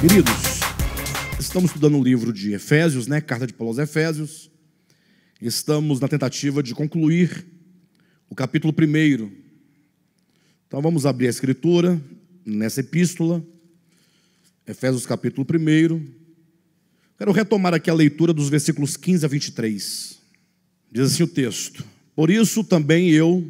Queridos, estamos estudando o livro de Efésios, né? Carta de Paulo aos Efésios. Estamos na tentativa de concluir o capítulo 1. Então vamos abrir a escritura nessa epístola. Efésios capítulo 1. Quero retomar aqui a leitura dos versículos 15 a 23. Diz assim o texto: Por isso também eu,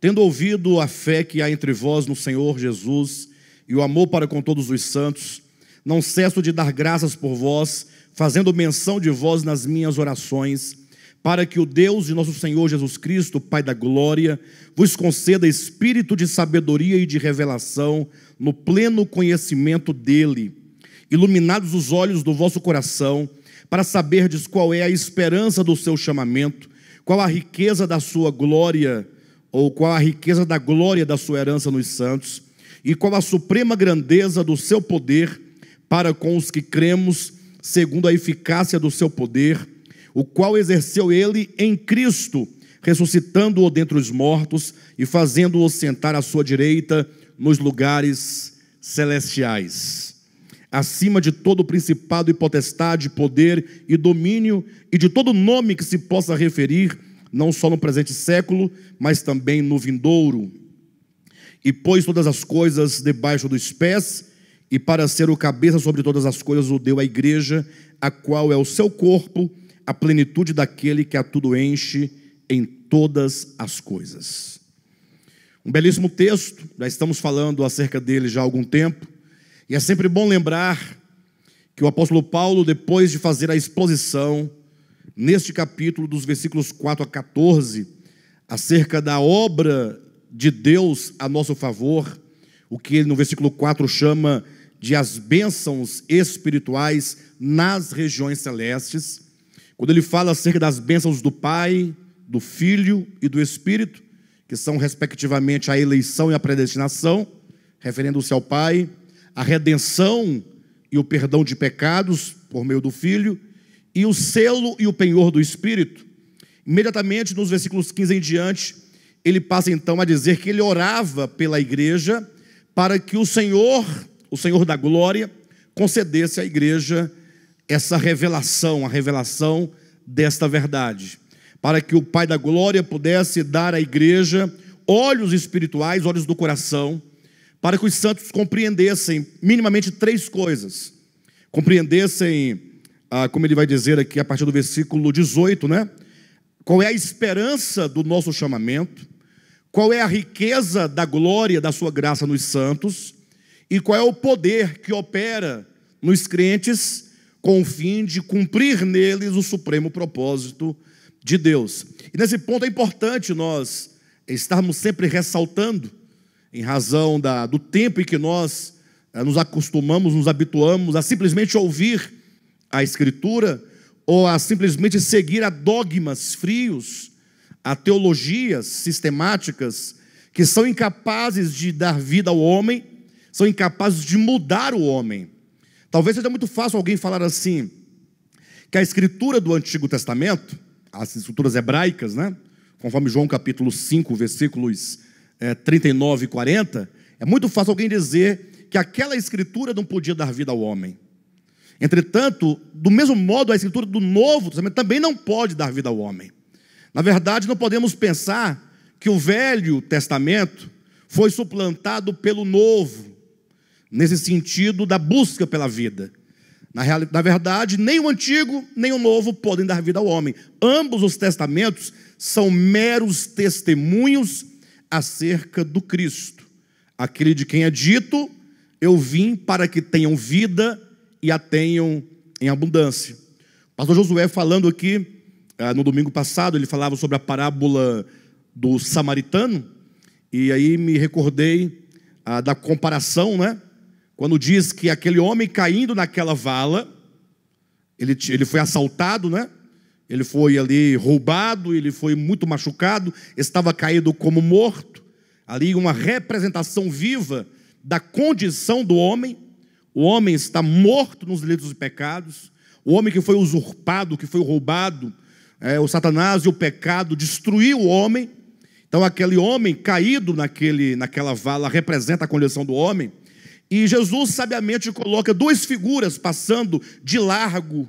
tendo ouvido a fé que há entre vós no Senhor Jesus e o amor para com todos os santos, não cesso de dar graças por vós, fazendo menção de vós nas minhas orações, para que o Deus de nosso Senhor Jesus Cristo, Pai da glória, vos conceda espírito de sabedoria e de revelação no pleno conhecimento dele, iluminados os olhos do vosso coração, para saberdes qual é a esperança do seu chamamento, qual a riqueza da sua glória, ou qual a riqueza da glória da sua herança nos santos, e qual a suprema grandeza do seu poder para com os que cremos, segundo a eficácia do seu poder, o qual exerceu ele em Cristo, ressuscitando-o dentre os mortos e fazendo-o sentar à sua direita nos lugares celestiais, acima de todo principado e potestade, poder e domínio, e de todo nome que se possa referir, não só no presente século, mas também no vindouro. E pôs todas as coisas debaixo dos pés, e para ser o cabeça sobre todas as coisas o deu à igreja, a qual é o seu corpo, a plenitude daquele que a tudo enche em todas as coisas. Um belíssimo texto, já estamos falando acerca dele já há algum tempo, e é sempre bom lembrar que o apóstolo Paulo, depois de fazer a exposição, neste capítulo, dos versículos 4 a 14, acerca da obra de Deus a nosso favor, o que ele no versículo 4 chama de as bênçãos espirituais nas regiões celestes, quando ele fala acerca das bênçãos do Pai, do Filho e do Espírito, que são respectivamente a eleição e a predestinação, referendo-se ao Pai, a redenção e o perdão de pecados por meio do Filho, e o selo e o penhor do Espírito. Imediatamente nos versículos 15 em diante, ele passa então a dizer que ele orava pela igreja para que o Senhor, o Senhor da glória, concedesse à igreja essa revelação, a revelação desta verdade para que o Pai da Glória pudesse dar à igreja olhos espirituais, olhos do coração, para que os santos compreendessem minimamente três coisas. Compreendessem, ah, como ele vai dizer aqui a partir do versículo 18, né? Qual é a esperança do nosso chamamento? Qual é a riqueza da glória da sua graça nos santos? E qual é o poder que opera nos crentes com o fim de cumprir neles o supremo propósito de Deus. E nesse ponto é importante nós estarmos sempre ressaltando, em razão da, do tempo em que nós é, nos acostumamos, nos habituamos a simplesmente ouvir a Escritura ou a simplesmente seguir a dogmas frios, a teologias sistemáticas que são incapazes de dar vida ao homem, são incapazes de mudar o homem. Talvez seja muito fácil alguém falar assim, que a escritura do Antigo Testamento as estruturas hebraicas, né? conforme João capítulo 5, versículos é, eh, 39 e 40, é muito fácil alguém dizer que aquela escritura não podia dar vida ao homem. Entretanto, do mesmo modo, a escritura do Novo Testamento também não pode dar vida ao homem. Na verdade, não podemos pensar que o Velho Testamento foi suplantado pelo Novo, nesse sentido da busca pela vida. Na, real, na verdade, nem o antigo nem o novo podem dar vida ao homem. Ambos os testamentos são meros testemunhos acerca do Cristo, aquele de quem é dito: Eu vim para que tenham vida e a tenham em abundância. O pastor Josué, falando aqui ah, no domingo passado, ele falava sobre a parábola do samaritano, e aí me recordei ah, da comparação, né? quando diz que aquele homem caindo naquela vala, ele, ele foi assaltado, né? Ele foi ali roubado, ele foi muito machucado, estava caído como morto. Ali uma representação viva da condição do homem. O homem está morto nos delitos e pecados. O homem que foi usurpado, que foi roubado, é, o Satanás e o pecado destruiu o homem. Então aquele homem caído naquele, naquela vala representa a condição do homem. E Jesus sabiamente coloca duas figuras passando de largo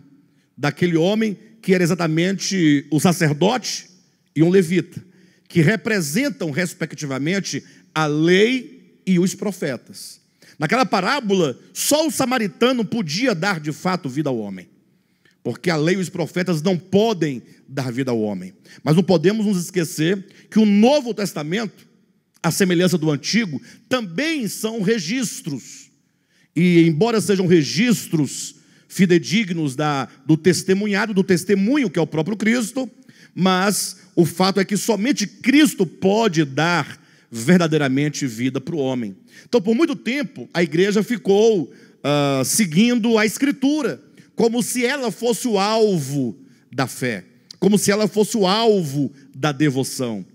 daquele homem, que era exatamente o sacerdote e um levita, que representam, respectivamente, a lei e os profetas. Naquela parábola, só o samaritano podia dar de fato vida ao homem, porque a lei e os profetas não podem dar vida ao homem. Mas não podemos nos esquecer que o Novo Testamento a semelhança do antigo, também são registros. E, embora sejam registros fidedignos da, do testemunhado, do testemunho que é o próprio Cristo, mas o fato é que somente Cristo pode dar verdadeiramente vida para o homem. Então, por muito tempo, a igreja ficou uh, seguindo a Escritura, como se ela fosse o alvo da fé, como se ela fosse o alvo da devoção.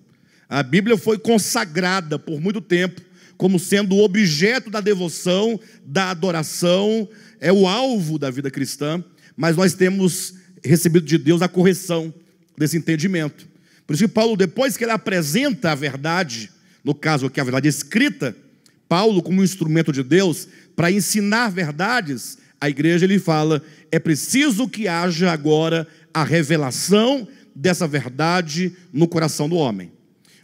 A Bíblia foi consagrada por muito tempo como sendo o objeto da devoção, da adoração, é o alvo da vida cristã, mas nós temos recebido de Deus a correção desse entendimento. Por isso que Paulo, depois que ele apresenta a verdade, no caso aqui a verdade escrita, Paulo, como instrumento de Deus, para ensinar verdades, a igreja ele fala: é preciso que haja agora a revelação dessa verdade no coração do homem.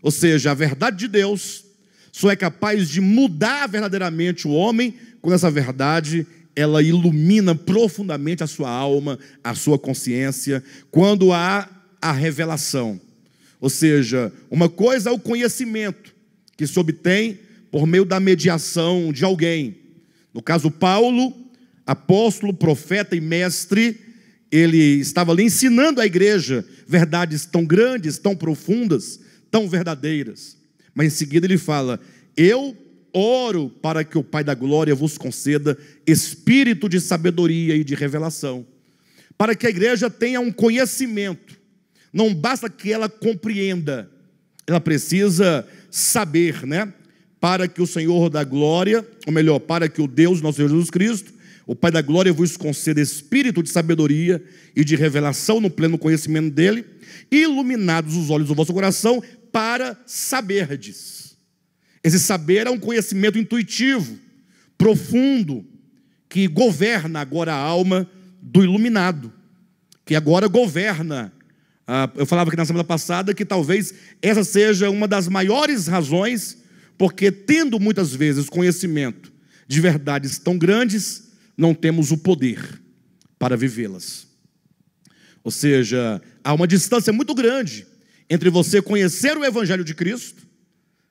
Ou seja, a verdade de Deus só é capaz de mudar verdadeiramente o homem quando essa verdade ela ilumina profundamente a sua alma, a sua consciência, quando há a revelação. Ou seja, uma coisa é o conhecimento que se obtém por meio da mediação de alguém. No caso, Paulo, apóstolo, profeta e mestre, ele estava ali ensinando à igreja verdades tão grandes, tão profundas, tão verdadeiras. Mas em seguida ele fala: Eu oro para que o Pai da Glória vos conceda espírito de sabedoria e de revelação, para que a igreja tenha um conhecimento. Não basta que ela compreenda, ela precisa saber, né? Para que o Senhor da Glória, ou melhor, para que o Deus, nosso Senhor Jesus Cristo, o Pai da glória vos conceda espírito de sabedoria e de revelação no pleno conhecimento dele, iluminados os olhos do vosso coração para saberdes. Esse saber é um conhecimento intuitivo, profundo, que governa agora a alma do iluminado, que agora governa. Ah, eu falava aqui na semana passada que talvez essa seja uma das maiores razões, porque tendo muitas vezes conhecimento de verdades tão grandes, não temos o poder para vivê-las. Ou seja, há uma distância muito grande entre você conhecer o Evangelho de Cristo,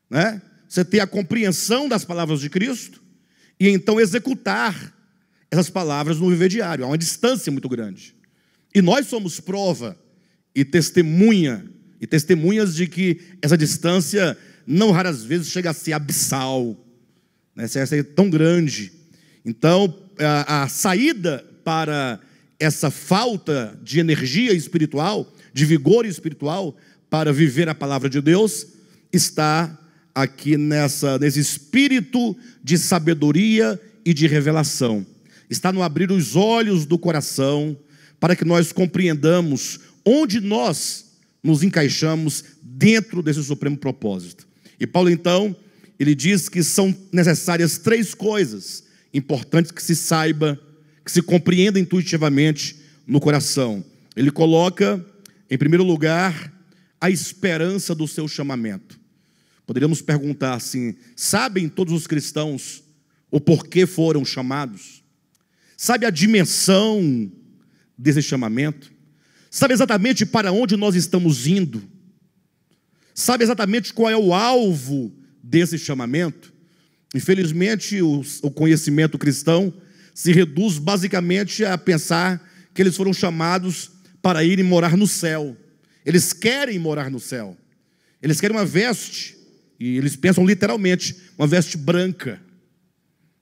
né? você ter a compreensão das palavras de Cristo, e então executar essas palavras no viver diário. Há uma distância muito grande. E nós somos prova e testemunha, e testemunhas de que essa distância, não raras vezes, chega a ser abissal, né? Se é tão grande então, a, a saída para essa falta de energia espiritual, de vigor espiritual, para viver a palavra de Deus, está aqui nessa, nesse espírito de sabedoria e de revelação. Está no abrir os olhos do coração para que nós compreendamos onde nós nos encaixamos dentro desse supremo propósito. E Paulo então, ele diz que são necessárias três coisas importantes que se saiba, que se compreenda intuitivamente no coração. Ele coloca, em primeiro lugar, a esperança do seu chamamento. Poderíamos perguntar assim: sabem todos os cristãos o porquê foram chamados? Sabe a dimensão desse chamamento? Sabe exatamente para onde nós estamos indo? Sabe exatamente qual é o alvo desse chamamento? Infelizmente, o conhecimento cristão se reduz basicamente a pensar que eles foram chamados para irem morar no céu. Eles querem morar no céu. Eles querem uma veste, e eles pensam literalmente, uma veste branca.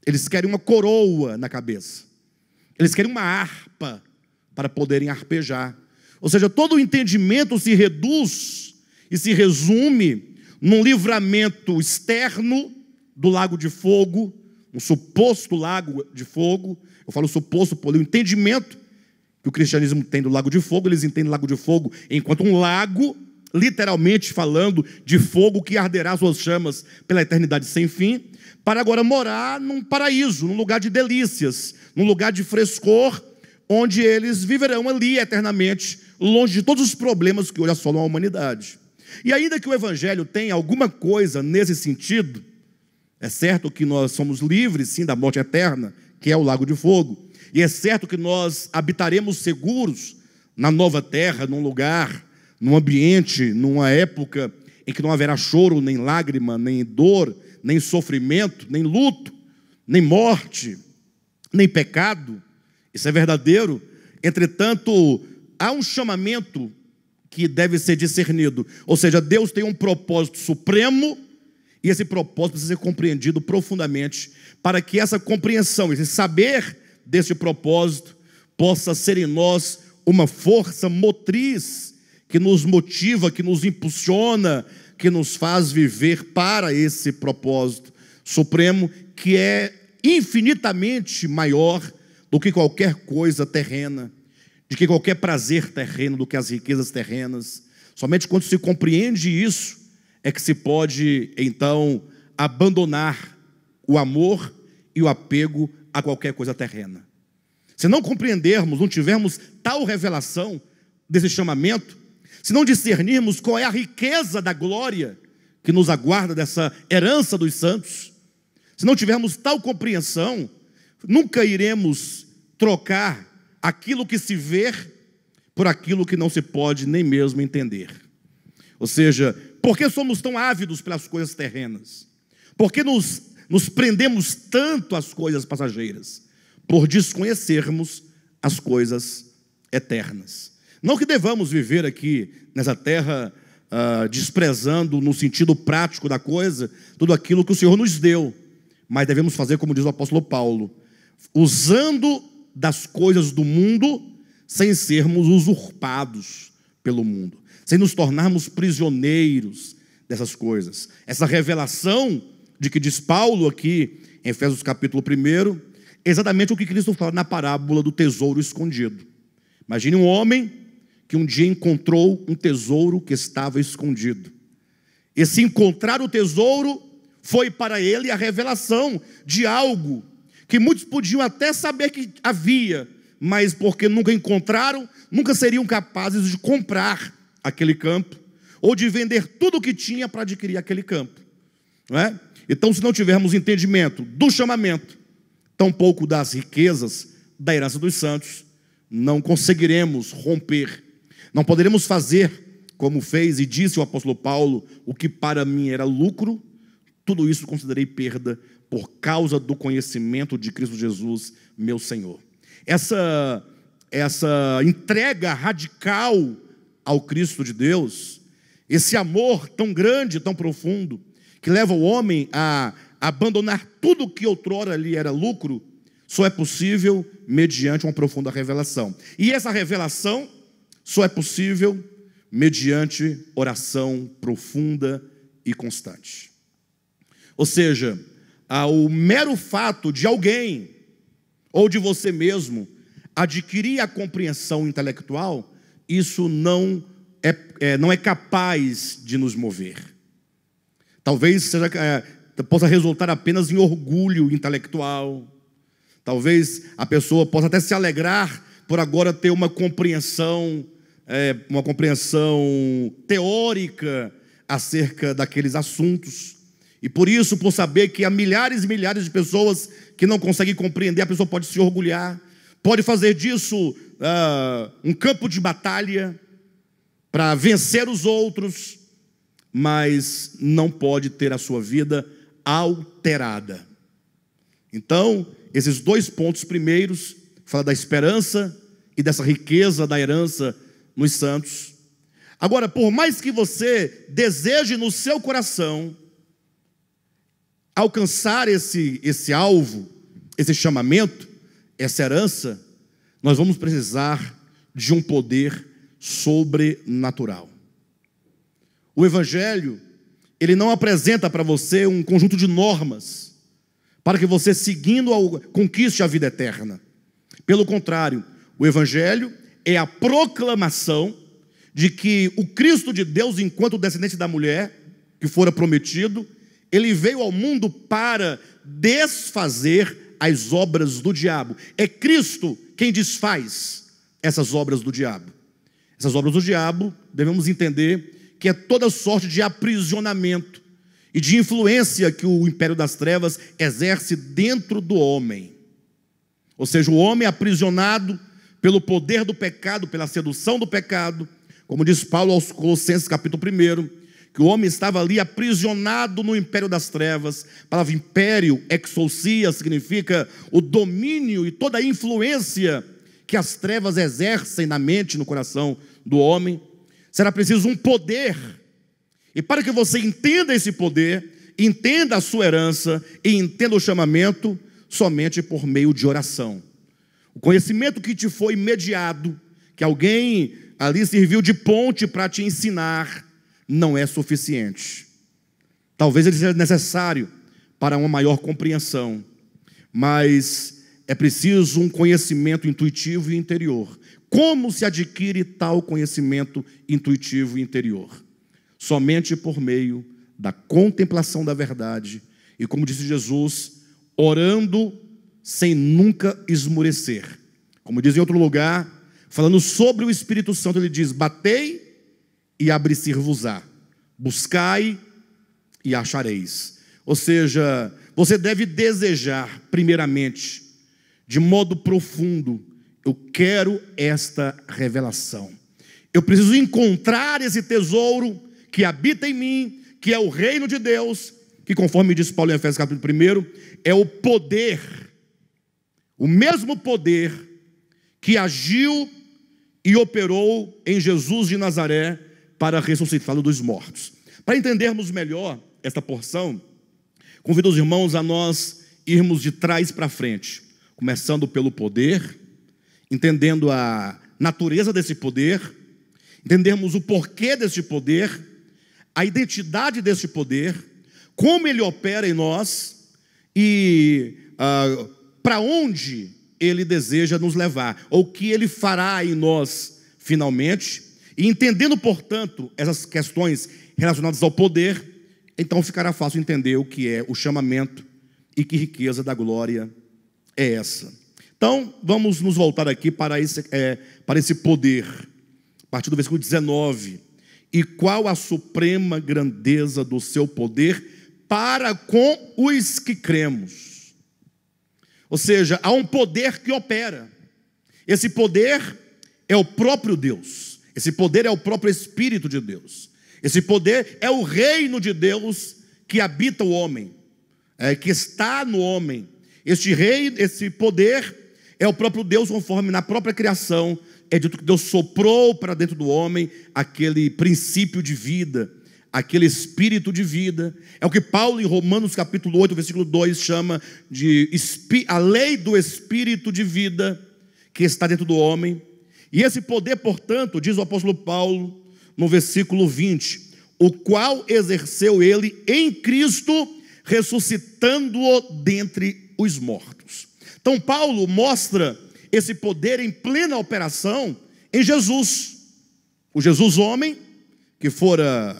Eles querem uma coroa na cabeça. Eles querem uma harpa para poderem arpejar. Ou seja, todo o entendimento se reduz e se resume num livramento externo do lago de fogo, um suposto lago de fogo, eu falo suposto por o entendimento que o cristianismo tem do lago de fogo, eles entendem lago de fogo enquanto um lago, literalmente falando, de fogo que arderá suas chamas pela eternidade sem fim, para agora morar num paraíso, num lugar de delícias, num lugar de frescor, onde eles viverão ali eternamente, longe de todos os problemas que hoje assolam a humanidade. E ainda que o Evangelho tenha alguma coisa nesse sentido, é certo que nós somos livres, sim, da morte eterna, que é o lago de fogo. E é certo que nós habitaremos seguros na nova terra, num lugar, num ambiente, numa época em que não haverá choro, nem lágrima, nem dor, nem sofrimento, nem luto, nem morte, nem pecado. Isso é verdadeiro. Entretanto, há um chamamento que deve ser discernido. Ou seja, Deus tem um propósito supremo e esse propósito precisa ser compreendido profundamente, para que essa compreensão, esse saber desse propósito, possa ser em nós uma força motriz que nos motiva, que nos impulsiona, que nos faz viver para esse propósito supremo, que é infinitamente maior do que qualquer coisa terrena, de que qualquer prazer terreno, do que as riquezas terrenas. Somente quando se compreende isso, é que se pode, então, abandonar o amor e o apego a qualquer coisa terrena. Se não compreendermos, não tivermos tal revelação desse chamamento, se não discernirmos qual é a riqueza da glória que nos aguarda dessa herança dos santos, se não tivermos tal compreensão, nunca iremos trocar aquilo que se vê por aquilo que não se pode nem mesmo entender. Ou seja, por que somos tão ávidos pelas coisas terrenas? Por que nos, nos prendemos tanto às coisas passageiras? Por desconhecermos as coisas eternas. Não que devamos viver aqui nessa terra ah, desprezando no sentido prático da coisa tudo aquilo que o Senhor nos deu, mas devemos fazer como diz o apóstolo Paulo, usando das coisas do mundo sem sermos usurpados pelo mundo sem nos tornarmos prisioneiros dessas coisas. Essa revelação de que diz Paulo aqui em Efésios capítulo 1, exatamente o que Cristo fala na parábola do tesouro escondido. Imagine um homem que um dia encontrou um tesouro que estava escondido. Esse encontrar o tesouro foi para ele a revelação de algo que muitos podiam até saber que havia, mas porque nunca encontraram, nunca seriam capazes de comprar aquele campo, ou de vender tudo o que tinha para adquirir aquele campo. Não é? Então, se não tivermos entendimento do chamamento, tampouco das riquezas da herança dos santos, não conseguiremos romper, não poderemos fazer como fez e disse o apóstolo Paulo: o que para mim era lucro, tudo isso considerei perda por causa do conhecimento de Cristo Jesus, meu Senhor. Essa, essa entrega radical ao Cristo de Deus, esse amor tão grande, tão profundo, que leva o homem a abandonar tudo que outrora lhe era lucro, só é possível mediante uma profunda revelação. E essa revelação só é possível mediante oração profunda e constante. Ou seja, ah, o mero fato de alguém ou de você mesmo adquirir a compreensão intelectual isso não é, é não é capaz de nos mover. Talvez seja, é, possa resultar apenas em orgulho intelectual. Talvez a pessoa possa até se alegrar por agora ter uma compreensão, é, uma compreensão teórica acerca daqueles assuntos. E por isso, por saber que há milhares e milhares de pessoas que não conseguem compreender, a pessoa pode se orgulhar, pode fazer disso uh, um campo de batalha para vencer os outros, mas não pode ter a sua vida alterada. Então, esses dois pontos primeiros, fala da esperança e dessa riqueza da herança nos santos. Agora, por mais que você deseje no seu coração alcançar esse, esse alvo, esse chamamento, essa herança, nós vamos precisar de um poder sobrenatural. O Evangelho, ele não apresenta para você um conjunto de normas para que você, seguindo, conquiste a vida eterna. Pelo contrário, o Evangelho é a proclamação de que o Cristo de Deus, enquanto descendente da mulher, que fora prometido, ele veio ao mundo para desfazer as obras do diabo. É Cristo quem desfaz essas obras do diabo. Essas obras do diabo, devemos entender que é toda sorte de aprisionamento e de influência que o império das trevas exerce dentro do homem. Ou seja, o homem é aprisionado pelo poder do pecado, pela sedução do pecado, como diz Paulo aos Colossenses capítulo 1, que o homem estava ali aprisionado no império das trevas. A palavra império, exousia, significa o domínio e toda a influência que as trevas exercem na mente, no coração do homem. Será preciso um poder. E para que você entenda esse poder, entenda a sua herança e entenda o chamamento, somente por meio de oração. O conhecimento que te foi mediado, que alguém ali serviu de ponte para te ensinar, não é suficiente. Talvez ele seja necessário para uma maior compreensão, mas é preciso um conhecimento intuitivo e interior. Como se adquire tal conhecimento intuitivo e interior? Somente por meio da contemplação da verdade e, como disse Jesus, orando sem nunca esmurecer. Como diz em outro lugar, falando sobre o Espírito Santo, ele diz: Batei e abrir-se-vos-á. Buscai e achareis. Ou seja, você deve desejar, primeiramente, de modo profundo, eu quero esta revelação. Eu preciso encontrar esse tesouro que habita em mim, que é o reino de Deus, que conforme diz Paulo em Efésios capítulo 1, é o poder, o mesmo poder que agiu e operou em Jesus de Nazaré para ressuscitá-lo dos mortos. Para entendermos melhor esta porção, convido os irmãos a nós irmos de trás para frente, começando pelo poder, entendendo a natureza desse poder, entendermos o porquê desse poder, a identidade desse poder, como ele opera em nós e ah, para onde ele deseja nos levar, ou o que ele fará em nós finalmente, e entendendo, portanto, essas questões relacionadas ao poder, então ficará fácil entender o que é o chamamento e que riqueza da glória é essa. Então, vamos nos voltar aqui para esse, é, para esse poder, a partir do versículo 19. E qual a suprema grandeza do seu poder para com os que cremos. Ou seja, há um poder que opera. Esse poder é o próprio Deus. Esse poder é o próprio Espírito de Deus. Esse poder é o reino de Deus que habita o homem, é, que está no homem. Este rei, esse poder é o próprio Deus, conforme na própria criação é dito que Deus soprou para dentro do homem aquele princípio de vida, aquele espírito de vida. É o que Paulo em Romanos capítulo 8, versículo 2 chama de a lei do espírito de vida que está dentro do homem. E esse poder, portanto, diz o apóstolo Paulo no versículo 20, o qual exerceu ele em Cristo, ressuscitando-o dentre os mortos. Então, Paulo mostra esse poder em plena operação em Jesus, o Jesus homem, que fora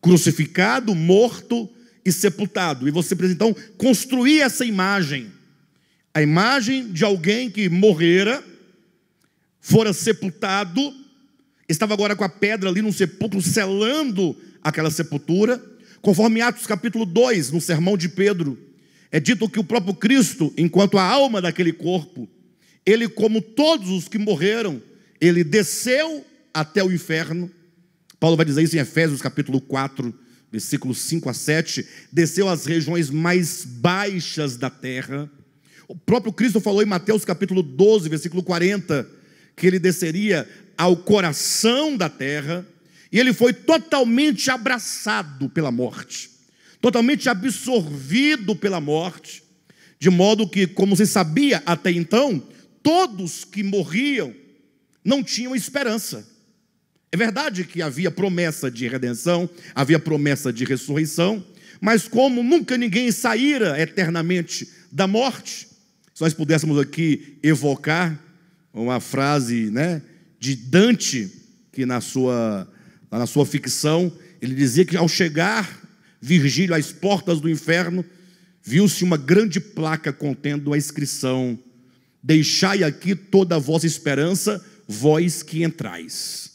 crucificado, morto e sepultado. E você precisa então construir essa imagem, a imagem de alguém que morrera fora sepultado, estava agora com a pedra ali no sepulcro, selando aquela sepultura. Conforme Atos capítulo 2, no sermão de Pedro, é dito que o próprio Cristo, enquanto a alma daquele corpo, ele, como todos os que morreram, ele desceu até o inferno. Paulo vai dizer isso em Efésios capítulo 4, versículos 5 a 7. Desceu às regiões mais baixas da terra. O próprio Cristo falou em Mateus capítulo 12, versículo 40 que ele desceria ao coração da terra, e ele foi totalmente abraçado pela morte, totalmente absorvido pela morte, de modo que, como se sabia até então, todos que morriam não tinham esperança. É verdade que havia promessa de redenção, havia promessa de ressurreição, mas como nunca ninguém saíra eternamente da morte, se nós pudéssemos aqui evocar uma frase né, de Dante, que na sua, na sua ficção, ele dizia que ao chegar Virgílio às portas do inferno, viu-se uma grande placa contendo a inscrição: Deixai aqui toda a vossa esperança, vós que entrais.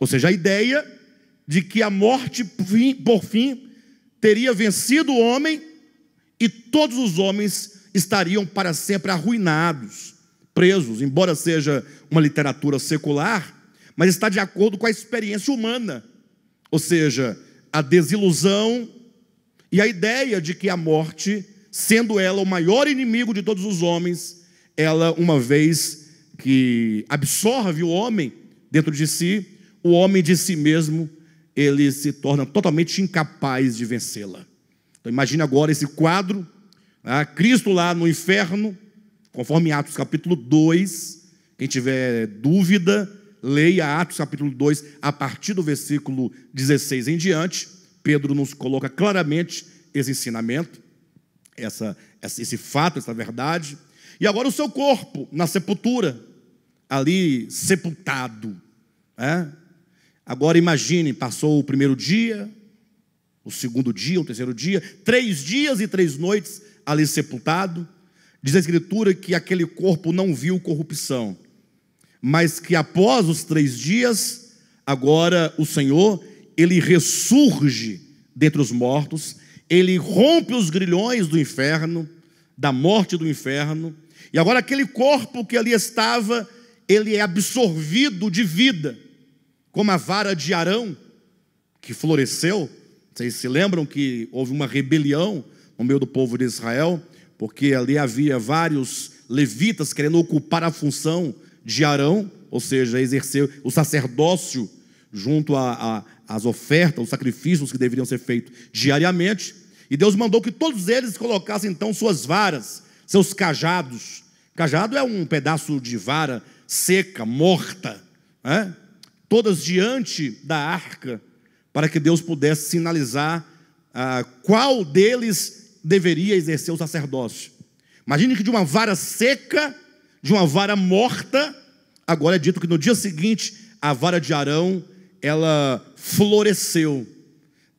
Ou seja, a ideia de que a morte, por fim, teria vencido o homem e todos os homens estariam para sempre arruinados presos, embora seja uma literatura secular, mas está de acordo com a experiência humana, ou seja, a desilusão e a ideia de que a morte, sendo ela o maior inimigo de todos os homens, ela, uma vez que absorve o homem dentro de si, o homem de si mesmo, ele se torna totalmente incapaz de vencê-la. Então, imagine agora esse quadro: né? Cristo lá no inferno, Conforme Atos capítulo 2, quem tiver dúvida, leia Atos capítulo 2, a partir do versículo 16 em diante. Pedro nos coloca claramente esse ensinamento, essa, esse fato, essa verdade. E agora o seu corpo na sepultura, ali sepultado. Né? Agora imagine, passou o primeiro dia, o segundo dia, o terceiro dia, três dias e três noites ali sepultado. Diz a Escritura que aquele corpo não viu corrupção, mas que após os três dias, agora o Senhor, ele ressurge dentre os mortos, ele rompe os grilhões do inferno, da morte do inferno, e agora aquele corpo que ali estava, ele é absorvido de vida, como a vara de Arão, que floresceu. Vocês se lembram que houve uma rebelião no meio do povo de Israel, porque ali havia vários levitas querendo ocupar a função de Arão, ou seja, exercer o sacerdócio junto às ofertas, os sacrifícios que deveriam ser feitos diariamente. E Deus mandou que todos eles colocassem então suas varas, seus cajados. Cajado é um pedaço de vara seca, morta, né? todas diante da arca, para que Deus pudesse sinalizar ah, qual deles deveria exercer o sacerdócio. Imagine que de uma vara seca, de uma vara morta, agora é dito que no dia seguinte a vara de Arão ela floresceu.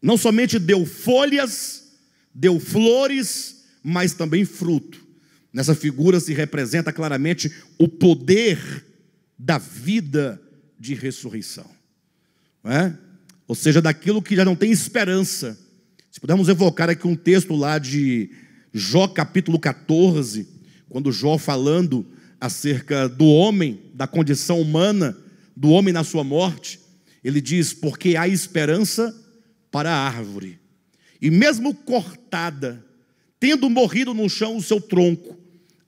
Não somente deu folhas, deu flores, mas também fruto. Nessa figura se representa claramente o poder da vida de ressurreição. É? Ou seja, daquilo que já não tem esperança, se pudermos evocar aqui um texto lá de Jó capítulo 14, quando Jó falando acerca do homem, da condição humana, do homem na sua morte, ele diz: Porque há esperança para a árvore, e mesmo cortada, tendo morrido no chão o seu tronco,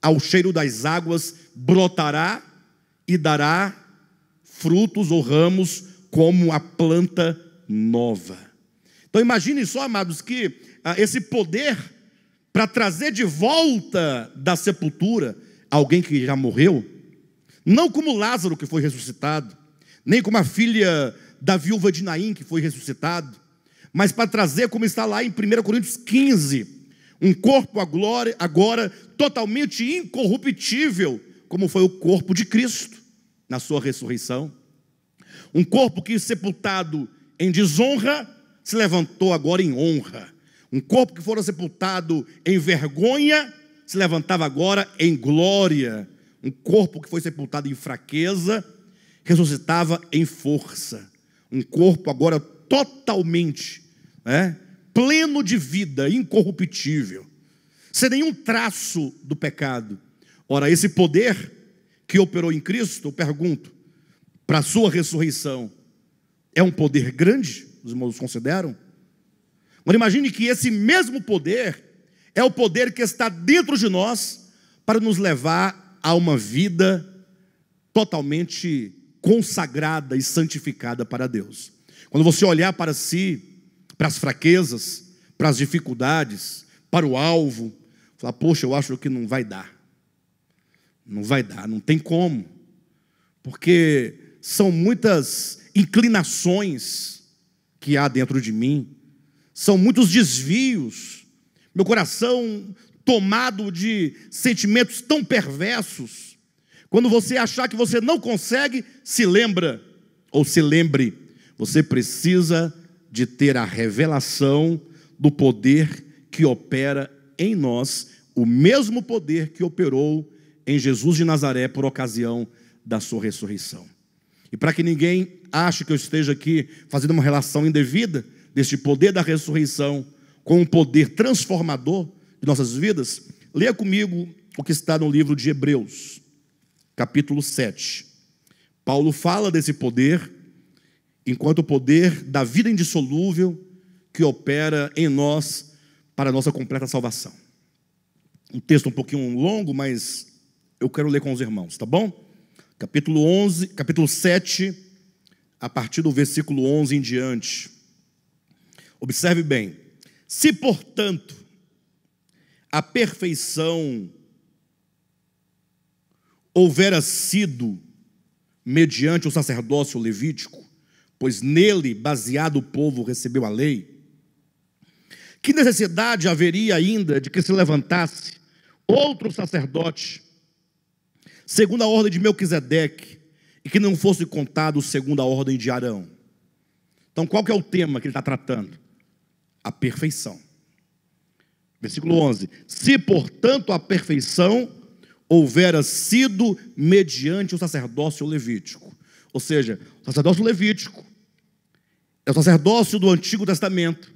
ao cheiro das águas brotará e dará frutos ou ramos como a planta nova. Então imagine só, amados, que ah, esse poder para trazer de volta da sepultura alguém que já morreu, não como Lázaro que foi ressuscitado, nem como a filha da viúva de Naim que foi ressuscitado, mas para trazer como está lá em 1 Coríntios 15, um corpo agora, agora totalmente incorruptível, como foi o corpo de Cristo na sua ressurreição. Um corpo que sepultado em desonra, se levantou agora em honra. Um corpo que fora sepultado em vergonha se levantava agora em glória. Um corpo que foi sepultado em fraqueza ressuscitava em força. Um corpo agora totalmente né, pleno de vida, incorruptível, sem nenhum traço do pecado. Ora, esse poder que operou em Cristo, eu pergunto, para a sua ressurreição, é um poder grande? os irmãos consideram? mas imagine que esse mesmo poder é o poder que está dentro de nós para nos levar a uma vida totalmente consagrada e santificada para Deus. Quando você olhar para si, para as fraquezas, para as dificuldades, para o alvo, falar: Poxa, eu acho que não vai dar. Não vai dar, não tem como. Porque são muitas inclinações que há dentro de mim. São muitos desvios. Meu coração tomado de sentimentos tão perversos. Quando você achar que você não consegue, se lembra ou se lembre. Você precisa de ter a revelação do poder que opera em nós, o mesmo poder que operou em Jesus de Nazaré por ocasião da sua ressurreição. E para que ninguém ache que eu esteja aqui fazendo uma relação indevida deste poder da ressurreição com o um poder transformador de nossas vidas, leia comigo o que está no livro de Hebreus, capítulo 7. Paulo fala desse poder, enquanto o poder da vida indissolúvel que opera em nós para a nossa completa salvação. Um texto um pouquinho longo, mas eu quero ler com os irmãos, tá bom? capítulo 11, capítulo 7, a partir do versículo 11 em diante. Observe bem. Se, portanto, a perfeição houvera sido mediante o sacerdócio levítico, pois nele baseado o povo recebeu a lei, que necessidade haveria ainda de que se levantasse outro sacerdote segundo a ordem de Melquisedeque, e que não fosse contado segundo a ordem de Arão. Então, qual que é o tema que ele está tratando? A perfeição. Versículo 11: Se, portanto, a perfeição houvera sido mediante o sacerdócio levítico, ou seja, o sacerdócio levítico é o sacerdócio do Antigo Testamento,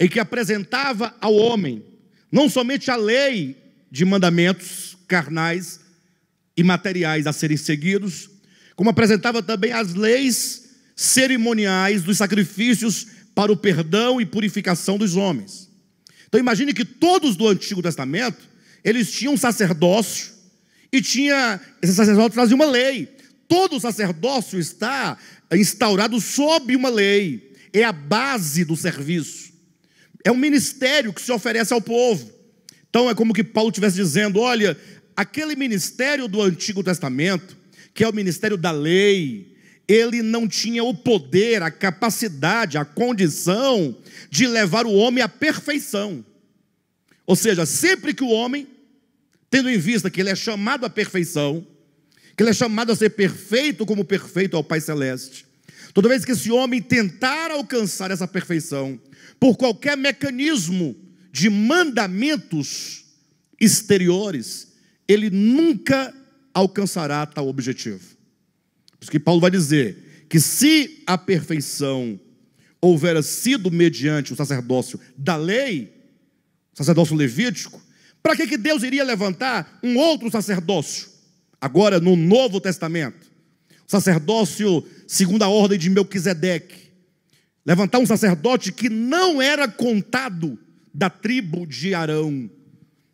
em que apresentava ao homem não somente a lei de mandamentos carnais, e materiais a serem seguidos, como apresentava também as leis cerimoniais dos sacrifícios para o perdão e purificação dos homens. Então imagine que todos do Antigo Testamento, eles tinham um sacerdócio e tinha esse sacerdócio trazia uma lei. Todo o sacerdócio está instaurado sob uma lei. É a base do serviço. É um ministério que se oferece ao povo. Então é como que Paulo estivesse dizendo: olha, Aquele ministério do Antigo Testamento, que é o ministério da lei, ele não tinha o poder, a capacidade, a condição de levar o homem à perfeição. Ou seja, sempre que o homem, tendo em vista que ele é chamado à perfeição, que ele é chamado a ser perfeito como perfeito ao Pai Celeste, toda vez que esse homem tentar alcançar essa perfeição, por qualquer mecanismo de mandamentos exteriores, ele nunca alcançará tal objetivo. Por isso que Paulo vai dizer que se a perfeição houvera sido mediante o sacerdócio da lei, sacerdócio levítico, para que, que Deus iria levantar um outro sacerdócio? Agora, no Novo Testamento, o sacerdócio segundo a ordem de Melquisedeque, levantar um sacerdote que não era contado da tribo de Arão,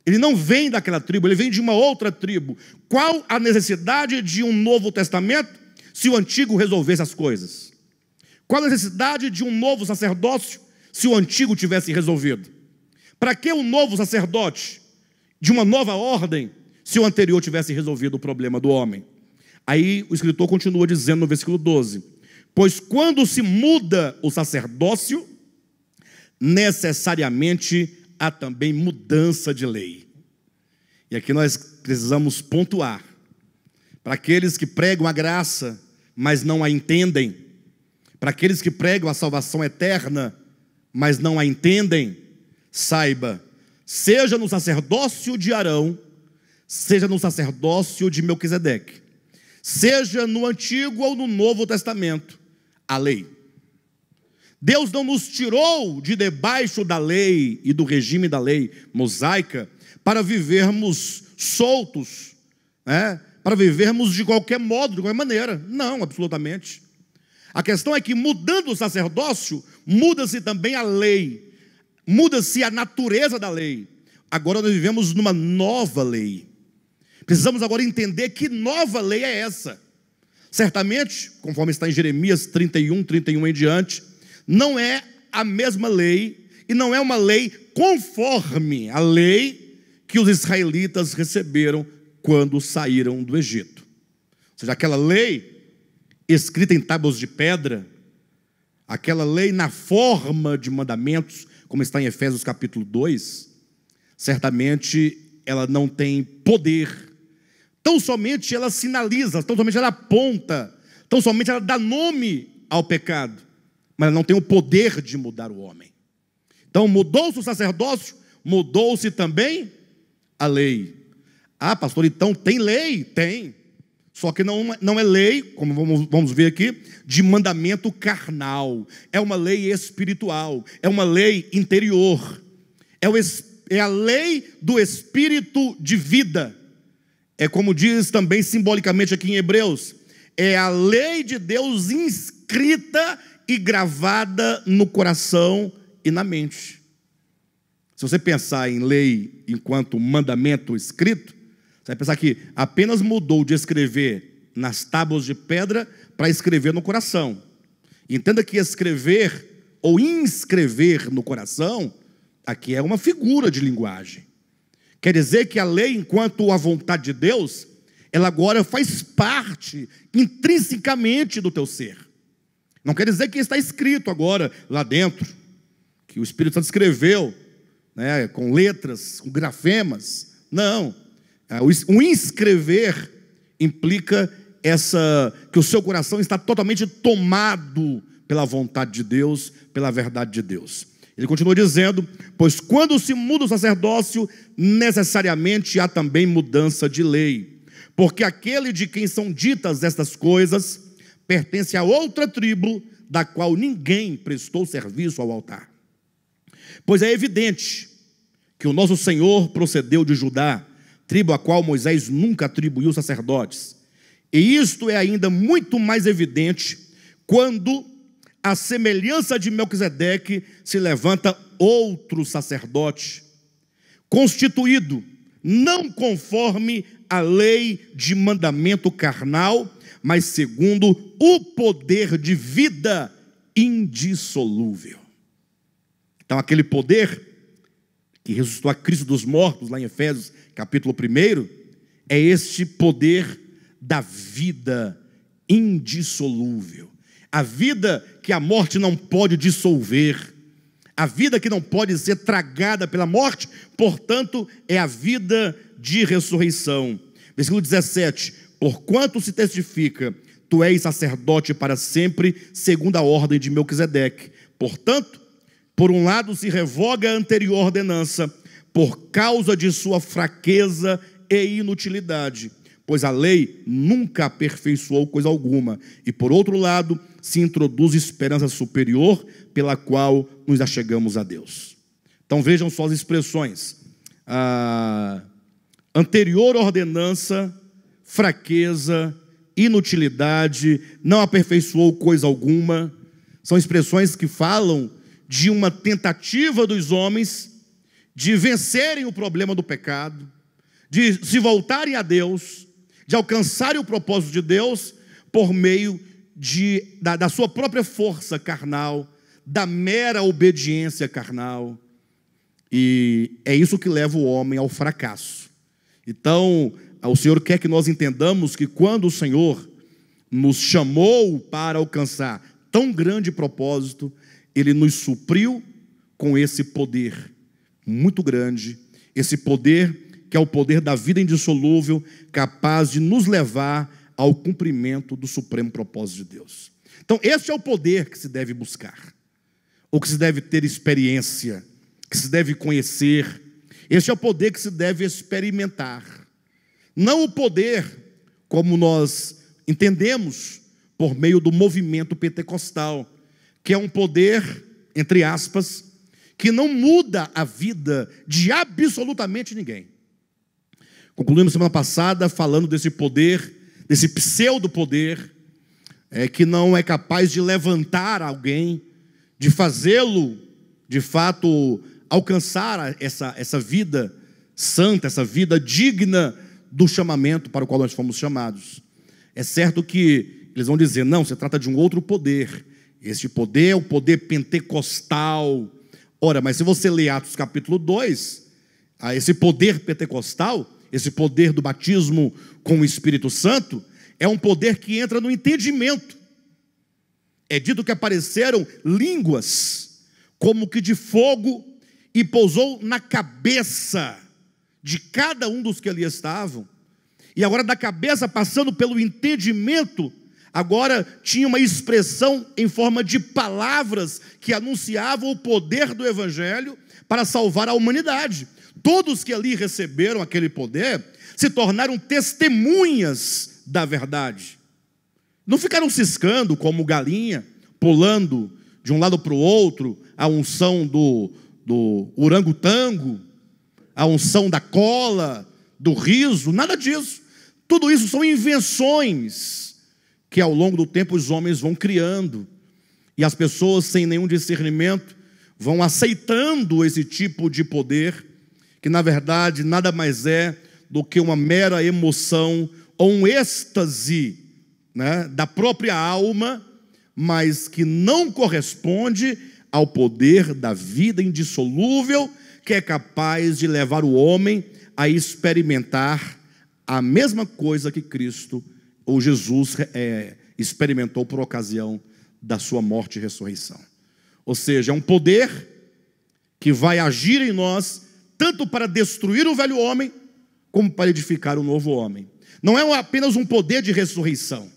ele não vem daquela tribo, ele vem de uma outra tribo. Qual a necessidade de um novo testamento se o antigo resolvesse as coisas? Qual a necessidade de um novo sacerdócio se o antigo tivesse resolvido? Para que um novo sacerdote de uma nova ordem se o anterior tivesse resolvido o problema do homem? Aí o escritor continua dizendo no versículo 12: Pois quando se muda o sacerdócio, necessariamente há também mudança de lei. E aqui nós precisamos pontuar. Para aqueles que pregam a graça, mas não a entendem, para aqueles que pregam a salvação eterna, mas não a entendem, saiba, seja no sacerdócio de Arão, seja no sacerdócio de Melquisedeque, seja no Antigo ou no Novo Testamento, a lei, Deus não nos tirou de debaixo da lei e do regime da lei mosaica para vivermos soltos, né? para vivermos de qualquer modo, de qualquer maneira. Não, absolutamente. A questão é que, mudando o sacerdócio, muda-se também a lei, muda-se a natureza da lei. Agora nós vivemos numa nova lei. Precisamos agora entender que nova lei é essa. Certamente, conforme está em Jeremias 31, 31 em diante não é a mesma lei e não é uma lei conforme a lei que os israelitas receberam quando saíram do Egito. Ou seja, aquela lei escrita em tábuas de pedra, aquela lei na forma de mandamentos, como está em Efésios capítulo 2, certamente ela não tem poder. Tão somente ela sinaliza, tão somente ela aponta, tão somente ela dá nome ao pecado mas não tem o poder de mudar o homem. Então, mudou-se o sacerdócio, mudou-se também a lei. Ah, pastor, então tem lei? Tem. Só que não, não é lei, como vamos, vamos ver aqui, de mandamento carnal. É uma lei espiritual, é uma lei interior. É, o, é a lei do espírito de vida. É como diz também simbolicamente aqui em Hebreus: é a lei de Deus inscrita e gravada no coração e na mente. Se você pensar em lei enquanto mandamento escrito, você vai pensar que apenas mudou de escrever nas tábuas de pedra para escrever no coração. Entenda que escrever ou inscrever no coração aqui é uma figura de linguagem. Quer dizer que a lei, enquanto a vontade de Deus, ela agora faz parte intrinsecamente do teu ser. Não quer dizer que está escrito agora lá dentro, que o Espírito Santo escreveu, né, com letras, com grafemas. Não. Ah, o inscrever implica essa que o seu coração está totalmente tomado pela vontade de Deus, pela verdade de Deus. Ele continua dizendo: Pois quando se muda o sacerdócio, necessariamente há também mudança de lei, porque aquele de quem são ditas estas coisas pertence a outra tribo, da qual ninguém prestou serviço ao altar. Pois é evidente que o nosso Senhor procedeu de Judá, tribo a qual Moisés nunca atribuiu sacerdotes. E isto é ainda muito mais evidente quando, à semelhança de Melquisedeque, se levanta outro sacerdote, constituído não conforme a lei de mandamento carnal, mas segundo o poder de vida indissolúvel. Então, aquele poder que ressuscitou a Cristo dos mortos, lá em Efésios capítulo 1, é este poder da vida indissolúvel. A vida que a morte não pode dissolver. A vida que não pode ser tragada pela morte, portanto, é a vida de ressurreição. Versículo 17: Porquanto se testifica, tu és sacerdote para sempre, segundo a ordem de Melquisedeque. Portanto, por um lado se revoga a anterior ordenança, por causa de sua fraqueza e inutilidade, pois a lei nunca aperfeiçoou coisa alguma, e por outro lado se introduz esperança superior, pela qual nos achegamos a Deus. Então vejam só as expressões. A anterior ordenança fraqueza, inutilidade, não aperfeiçoou coisa alguma. São expressões que falam de uma tentativa dos homens de vencerem o problema do pecado, de se voltarem a Deus, de alcançarem o propósito de Deus por meio de, da, da sua própria força carnal, da mera obediência carnal. E é isso que leva o homem ao fracasso. Então, ah, o Senhor quer que nós entendamos que quando o Senhor nos chamou para alcançar tão grande propósito, ele nos supriu com esse poder muito grande, esse poder que é o poder da vida indissolúvel, capaz de nos levar ao cumprimento do supremo propósito de Deus. Então, esse é o poder que se deve buscar, ou que se deve ter experiência, que se deve conhecer. Esse é o poder que se deve experimentar. Não o poder, como nós entendemos por meio do movimento pentecostal, que é um poder, entre aspas, que não muda a vida de absolutamente ninguém. Concluímos semana passada falando desse poder, desse pseudo-poder, é, que não é capaz de levantar alguém, de fazê-lo, de fato, alcançar essa, essa vida santa, essa vida digna do chamamento para o qual nós fomos chamados. É certo que eles vão dizer: não, se trata de um outro poder. Este poder é o poder pentecostal. Ora, mas se você ler Atos capítulo 2, ah, esse poder pentecostal, esse poder do batismo com o Espírito Santo, é um poder que entra no entendimento. É dito que apareceram línguas como que de fogo e pousou na cabeça de cada um dos que ali estavam, e agora da cabeça, passando pelo entendimento, agora tinha uma expressão em forma de palavras que anunciavam o poder do Evangelho para salvar a humanidade. Todos que ali receberam aquele poder se tornaram testemunhas da verdade. Não ficaram ciscando como galinha, pulando de um lado para o outro, a unção do, do orangotango, a unção da cola, do riso, nada disso. Tudo isso são invenções que ao longo do tempo os homens vão criando. E as pessoas, sem nenhum discernimento, vão aceitando esse tipo de poder, que na verdade nada mais é do que uma mera emoção ou um êxtase né, da própria alma, mas que não corresponde ao poder da vida indissolúvel que é capaz de levar o homem a experimentar a mesma coisa que Cristo ou Jesus é, experimentou por ocasião da sua morte e ressurreição. Ou seja, é um poder que vai agir em nós tanto para destruir o velho homem como para edificar o novo homem. Não é apenas um poder de ressurreição.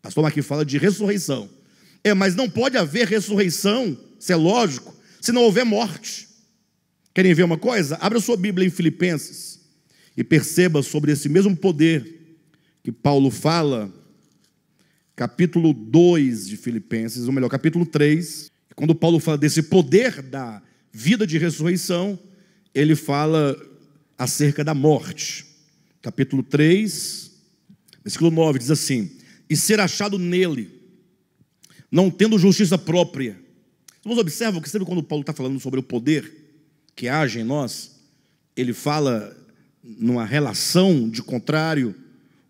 Pastor aqui fala de ressurreição. É, mas não pode haver ressurreição, isso é lógico, se não houver morte. Querem ver uma coisa? Abra sua Bíblia em Filipenses e perceba sobre esse mesmo poder que Paulo fala, capítulo 2 de Filipenses, ou melhor, capítulo 3. Quando Paulo fala desse poder da vida de ressurreição, ele fala acerca da morte. Capítulo 3, versículo 9 diz assim: E ser achado nele, não tendo justiça própria. Vamos observar que sempre quando Paulo está falando sobre o poder, que age em nós, ele fala numa relação de contrário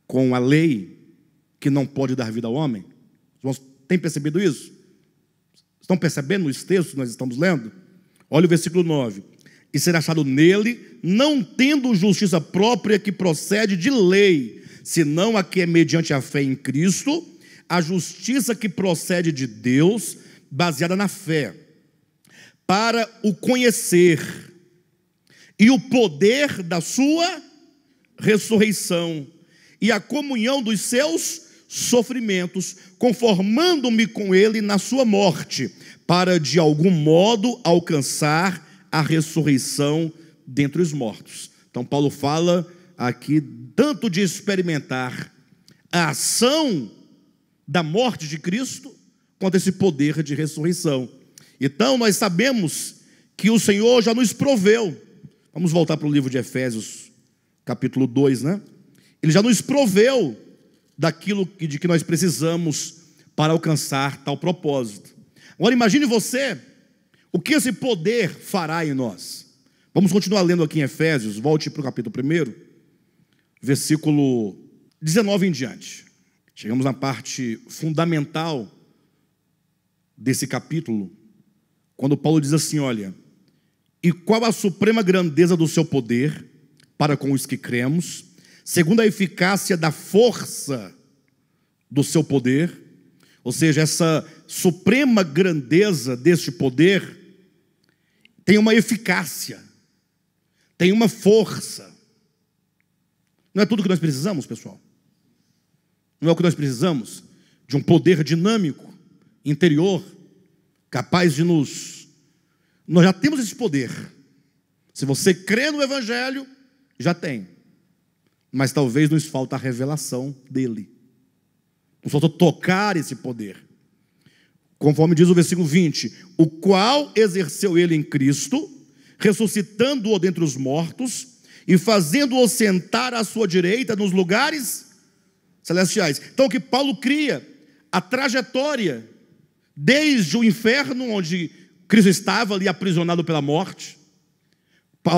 com a lei que não pode dar vida ao homem? Vocês têm percebido isso? Estão percebendo os textos que nós estamos lendo? Olha o versículo 9. E será achado nele, não tendo justiça própria que procede de lei, senão a que é mediante a fé em Cristo, a justiça que procede de Deus, baseada na fé para o conhecer e o poder da sua ressurreição e a comunhão dos seus sofrimentos, conformando-me com ele na sua morte, para de algum modo alcançar a ressurreição dentre os mortos. Então Paulo fala aqui tanto de experimentar a ação da morte de Cristo, quanto esse poder de ressurreição. Então nós sabemos que o Senhor já nos proveu. Vamos voltar para o livro de Efésios, capítulo 2, né? Ele já nos proveu daquilo de que nós precisamos para alcançar tal propósito. Agora imagine você o que esse poder fará em nós. Vamos continuar lendo aqui em Efésios, volte para o capítulo 1, versículo 19 em diante. Chegamos na parte fundamental desse capítulo quando Paulo diz assim: Olha, e qual a suprema grandeza do seu poder para com os que cremos, segundo a eficácia da força do seu poder, ou seja, essa suprema grandeza deste poder tem uma eficácia, tem uma força. Não é tudo que nós precisamos, pessoal. Não é o que nós precisamos de um poder dinâmico, interior, capaz de nos. Nós já temos esse poder. Se você crê no Evangelho, já tem. Mas talvez nos falta a revelação dele. Nos falta tocar esse poder. Conforme diz o versículo 20: O qual exerceu ele em Cristo, ressuscitando-o dentre os mortos e fazendo-o sentar à sua direita nos lugares celestiais. Então, o que Paulo cria, a trajetória desde o inferno, onde Cristo estava ali aprisionado pela morte.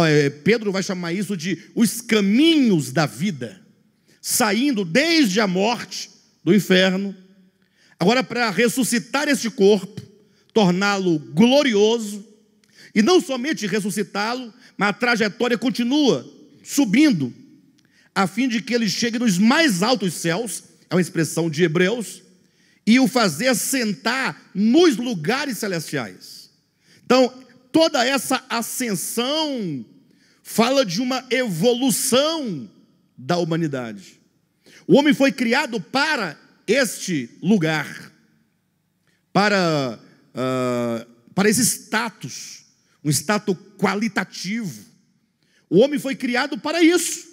É, Pedro vai chamar isso de os caminhos da vida, saindo desde a morte do inferno, agora para ressuscitar este corpo, torná-lo glorioso, e não somente ressuscitá-lo, mas a trajetória continua subindo, a fim de que ele chegue nos mais altos céus, é uma expressão de Hebreus, e o fazer sentar nos lugares celestiais. Então, toda essa ascensão fala de uma evolução da humanidade. O homem foi criado para este lugar, para, uh, para esse status, um status qualitativo. O homem foi criado para isso.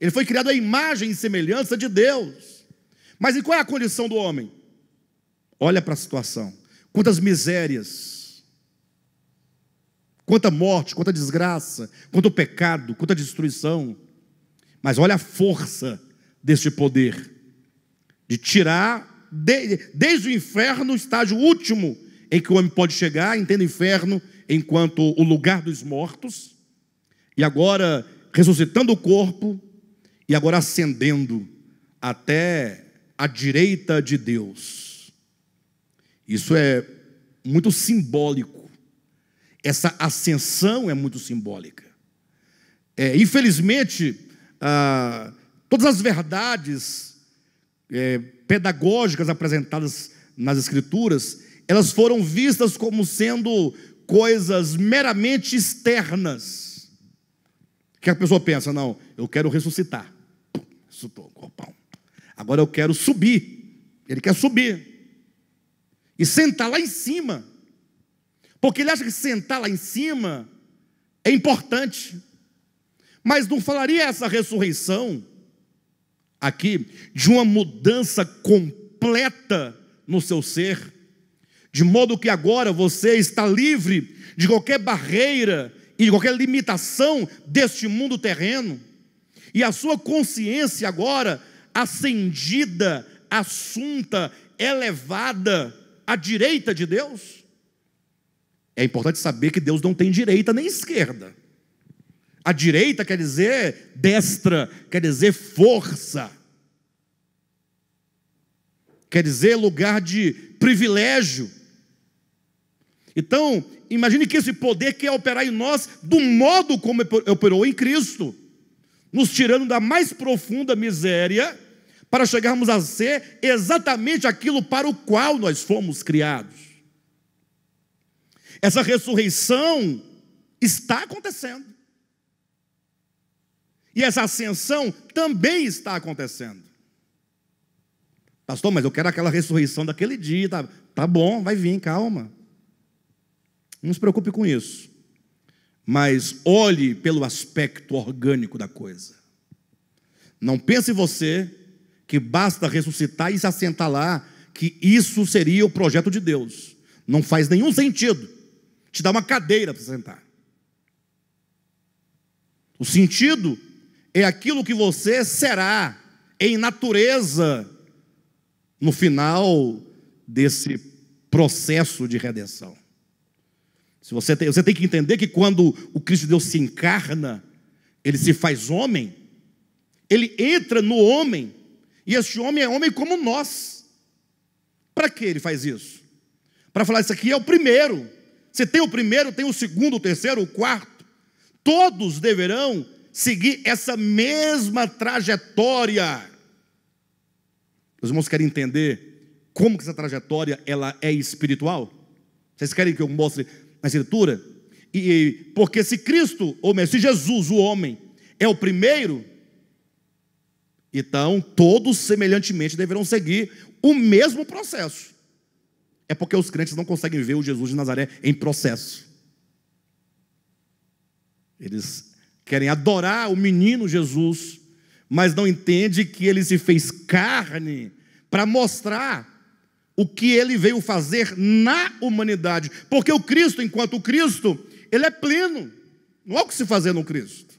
Ele foi criado à imagem e semelhança de Deus. Mas e qual é a condição do homem? Olha para a situação. Quantas misérias, quanta morte, quanta desgraça, quanto pecado, quanta destruição. Mas olha a força deste poder de tirar de, desde o inferno, o estágio último em que o homem pode chegar, entenda o inferno enquanto o lugar dos mortos, e agora ressuscitando o corpo e agora ascendendo até a direita de Deus isso é muito simbólico. Essa ascensão é muito simbólica. É, infelizmente, ah, todas as verdades é, pedagógicas apresentadas nas Escrituras, elas foram vistas como sendo coisas meramente externas. Que a pessoa pensa, não, eu quero ressuscitar. Ressuscitou, corpão. Agora eu quero subir. Ele quer subir e sentar lá em cima. Porque ele acha que sentar lá em cima é importante. Mas não falaria essa ressurreição aqui de uma mudança completa no seu ser, de modo que agora você está livre de qualquer barreira e de qualquer limitação deste mundo terreno, e a sua consciência agora acendida, assunta, elevada, à direita de Deus? É importante saber que Deus não tem direita nem esquerda. A direita quer dizer destra, quer dizer força, quer dizer lugar de privilégio. Então, imagine que esse poder quer operar em nós do modo como operou em Cristo, nos tirando da mais profunda miséria para chegarmos a ser exatamente aquilo para o qual nós fomos criados. Essa ressurreição está acontecendo. E essa ascensão também está acontecendo. Pastor, mas eu quero aquela ressurreição daquele dia. Tá, tá bom, vai vir, calma. Não se preocupe com isso. Mas olhe pelo aspecto orgânico da coisa. Não pense você que basta ressuscitar e se assentar lá, que isso seria o projeto de Deus. Não faz nenhum sentido. Te dá uma cadeira para sentar. O sentido é aquilo que você será em natureza no final desse processo de redenção. Se você, tem, você tem que entender que quando o Cristo de Deus se encarna, ele se faz homem, ele entra no homem e este homem é homem como nós. Para que ele faz isso? Para falar, isso aqui é o primeiro. Você tem o primeiro, tem o segundo, o terceiro, o quarto. Todos deverão seguir essa mesma trajetória. Os irmãos querem entender como que essa trajetória ela é espiritual? Vocês querem que eu mostre na escritura? E, porque se Cristo, ou mesmo, se Jesus, o homem, é o primeiro, então, todos semelhantemente deverão seguir o mesmo processo. É porque os crentes não conseguem ver o Jesus de Nazaré em processo. Eles querem adorar o menino Jesus, mas não entende que ele se fez carne para mostrar o que ele veio fazer na humanidade. Porque o Cristo, enquanto Cristo, ele é pleno. Não há o que se fazer no Cristo.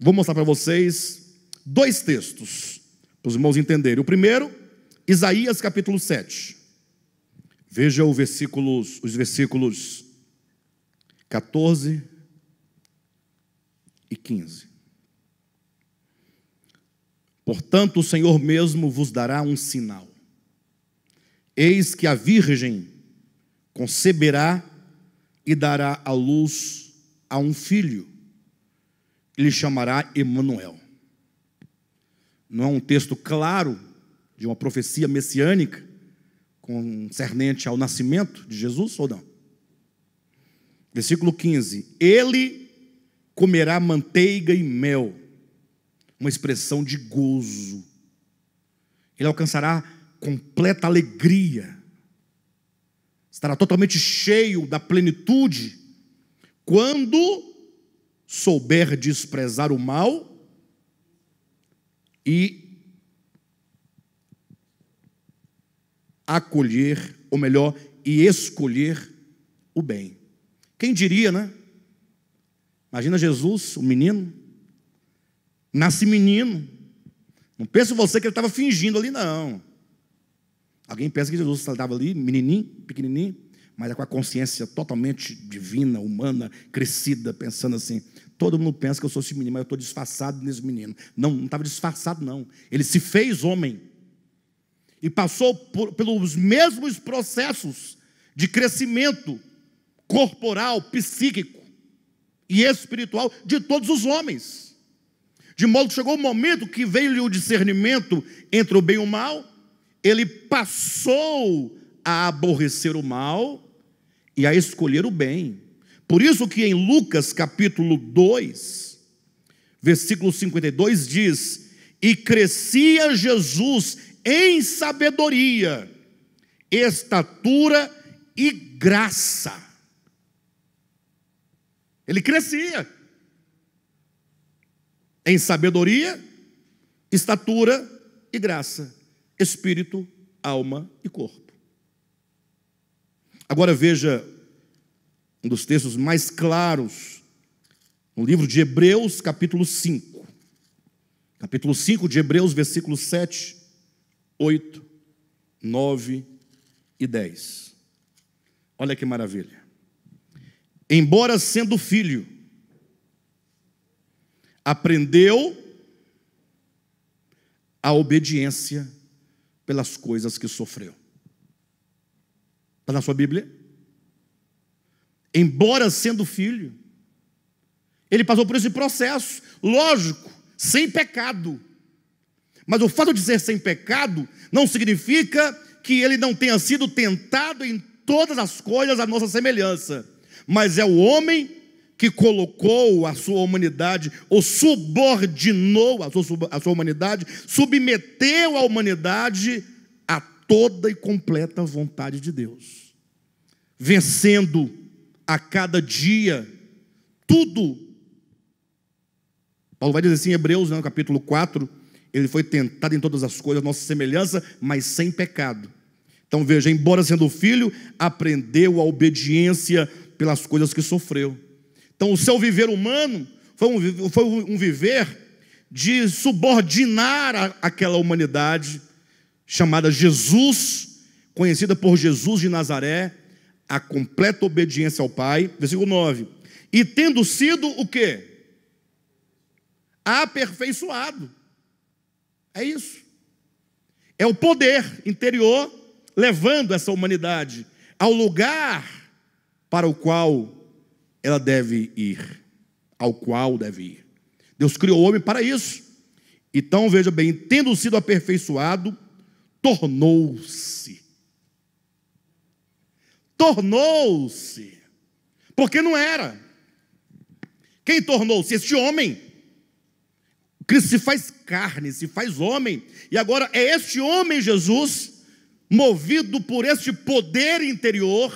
Vou mostrar para vocês dois textos, para os irmãos entenderem. O primeiro, Isaías capítulo 7. Veja os versículos, os versículos 14 e 15. Portanto, o Senhor mesmo vos dará um sinal. Eis que a virgem conceberá e dará à luz a um filho. Ele chamará Emanuel não é um texto claro de uma profecia messiânica concernente ao nascimento de Jesus ou não? Versículo 15: Ele comerá manteiga e mel, uma expressão de gozo. Ele alcançará completa alegria, estará totalmente cheio da plenitude quando souber desprezar o mal e acolher, ou melhor, e escolher o bem. Quem diria, né? Imagina Jesus, o menino, nasce menino. Não pensa você que ele estava fingindo ali, não. Alguém pensa que Jesus estava ali, menininho, pequenininho, mas é com a consciência totalmente divina, humana, crescida, pensando assim: Todo mundo pensa que eu sou esse menino, mas eu estou disfarçado nesse menino. Não, não estava disfarçado, não. Ele se fez homem. E passou por, pelos mesmos processos de crescimento corporal, psíquico e espiritual de todos os homens. De modo que chegou o um momento que veio-lhe o discernimento entre o bem e o mal, ele passou a aborrecer o mal e a escolher o bem. Por isso que em Lucas capítulo 2, versículo 52 diz: "E crescia Jesus em sabedoria, estatura e graça". Ele crescia em sabedoria, estatura e graça, espírito, alma e corpo. Agora veja um dos textos mais claros, no livro de Hebreus, capítulo 5. Capítulo 5 de Hebreus, versículos 7, 8, 9 e 10. Olha que maravilha. Embora sendo filho, aprendeu a obediência pelas coisas que sofreu. Está na sua Bíblia? embora sendo filho, ele passou por esse processo, lógico, sem pecado. Mas o fato de ser sem pecado não significa que ele não tenha sido tentado em todas as coisas à nossa semelhança, mas é o homem que colocou a sua humanidade, ou subordinou a sua, a sua humanidade, submeteu a humanidade a toda e completa vontade de Deus, vencendo a cada dia. Tudo. Paulo vai dizer assim em Hebreus, né, no capítulo 4, ele foi tentado em todas as coisas, nossa semelhança, mas sem pecado. Então veja, embora sendo filho, aprendeu a obediência pelas coisas que sofreu. Então o seu viver humano foi um, foi um viver de subordinar a, aquela humanidade chamada Jesus, conhecida por Jesus de Nazaré, a completa obediência ao Pai, versículo 9. E tendo sido o quê? Aperfeiçoado. É isso. É o poder interior levando essa humanidade ao lugar para o qual ela deve ir, ao qual deve ir. Deus criou o homem para isso. Então, veja bem, tendo sido aperfeiçoado, tornou-se tornou-se, porque não era. Quem tornou-se? Este homem. Cristo se faz carne, se faz homem. E agora é este homem, Jesus, movido por este poder interior,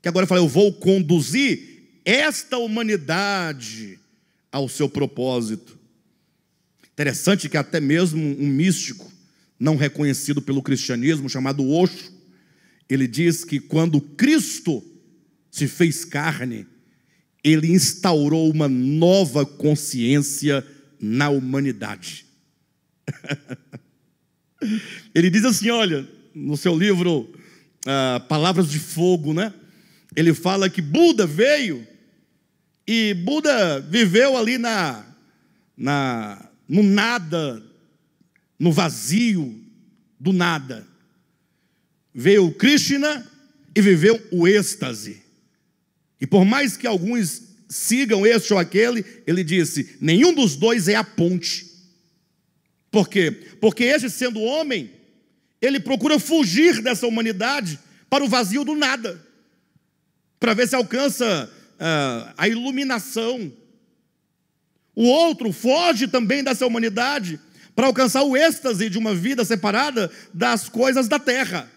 que agora fala: Eu vou conduzir esta humanidade ao seu propósito. Interessante que até mesmo um místico não reconhecido pelo cristianismo, chamado Osho, ele diz que quando Cristo se fez carne, ele instaurou uma nova consciência na humanidade. ele diz assim: olha, no seu livro ah, Palavras de Fogo, né? Ele fala que Buda veio e Buda viveu ali na, na no nada, no vazio do nada veio o Krishna e viveu o êxtase. E por mais que alguns sigam este ou aquele, ele disse: nenhum dos dois é a ponte. Por quê? Porque este, sendo homem, ele procura fugir dessa humanidade para o vazio do nada, para ver se alcança uh, a iluminação. O outro foge também dessa humanidade para alcançar o êxtase de uma vida separada das coisas da terra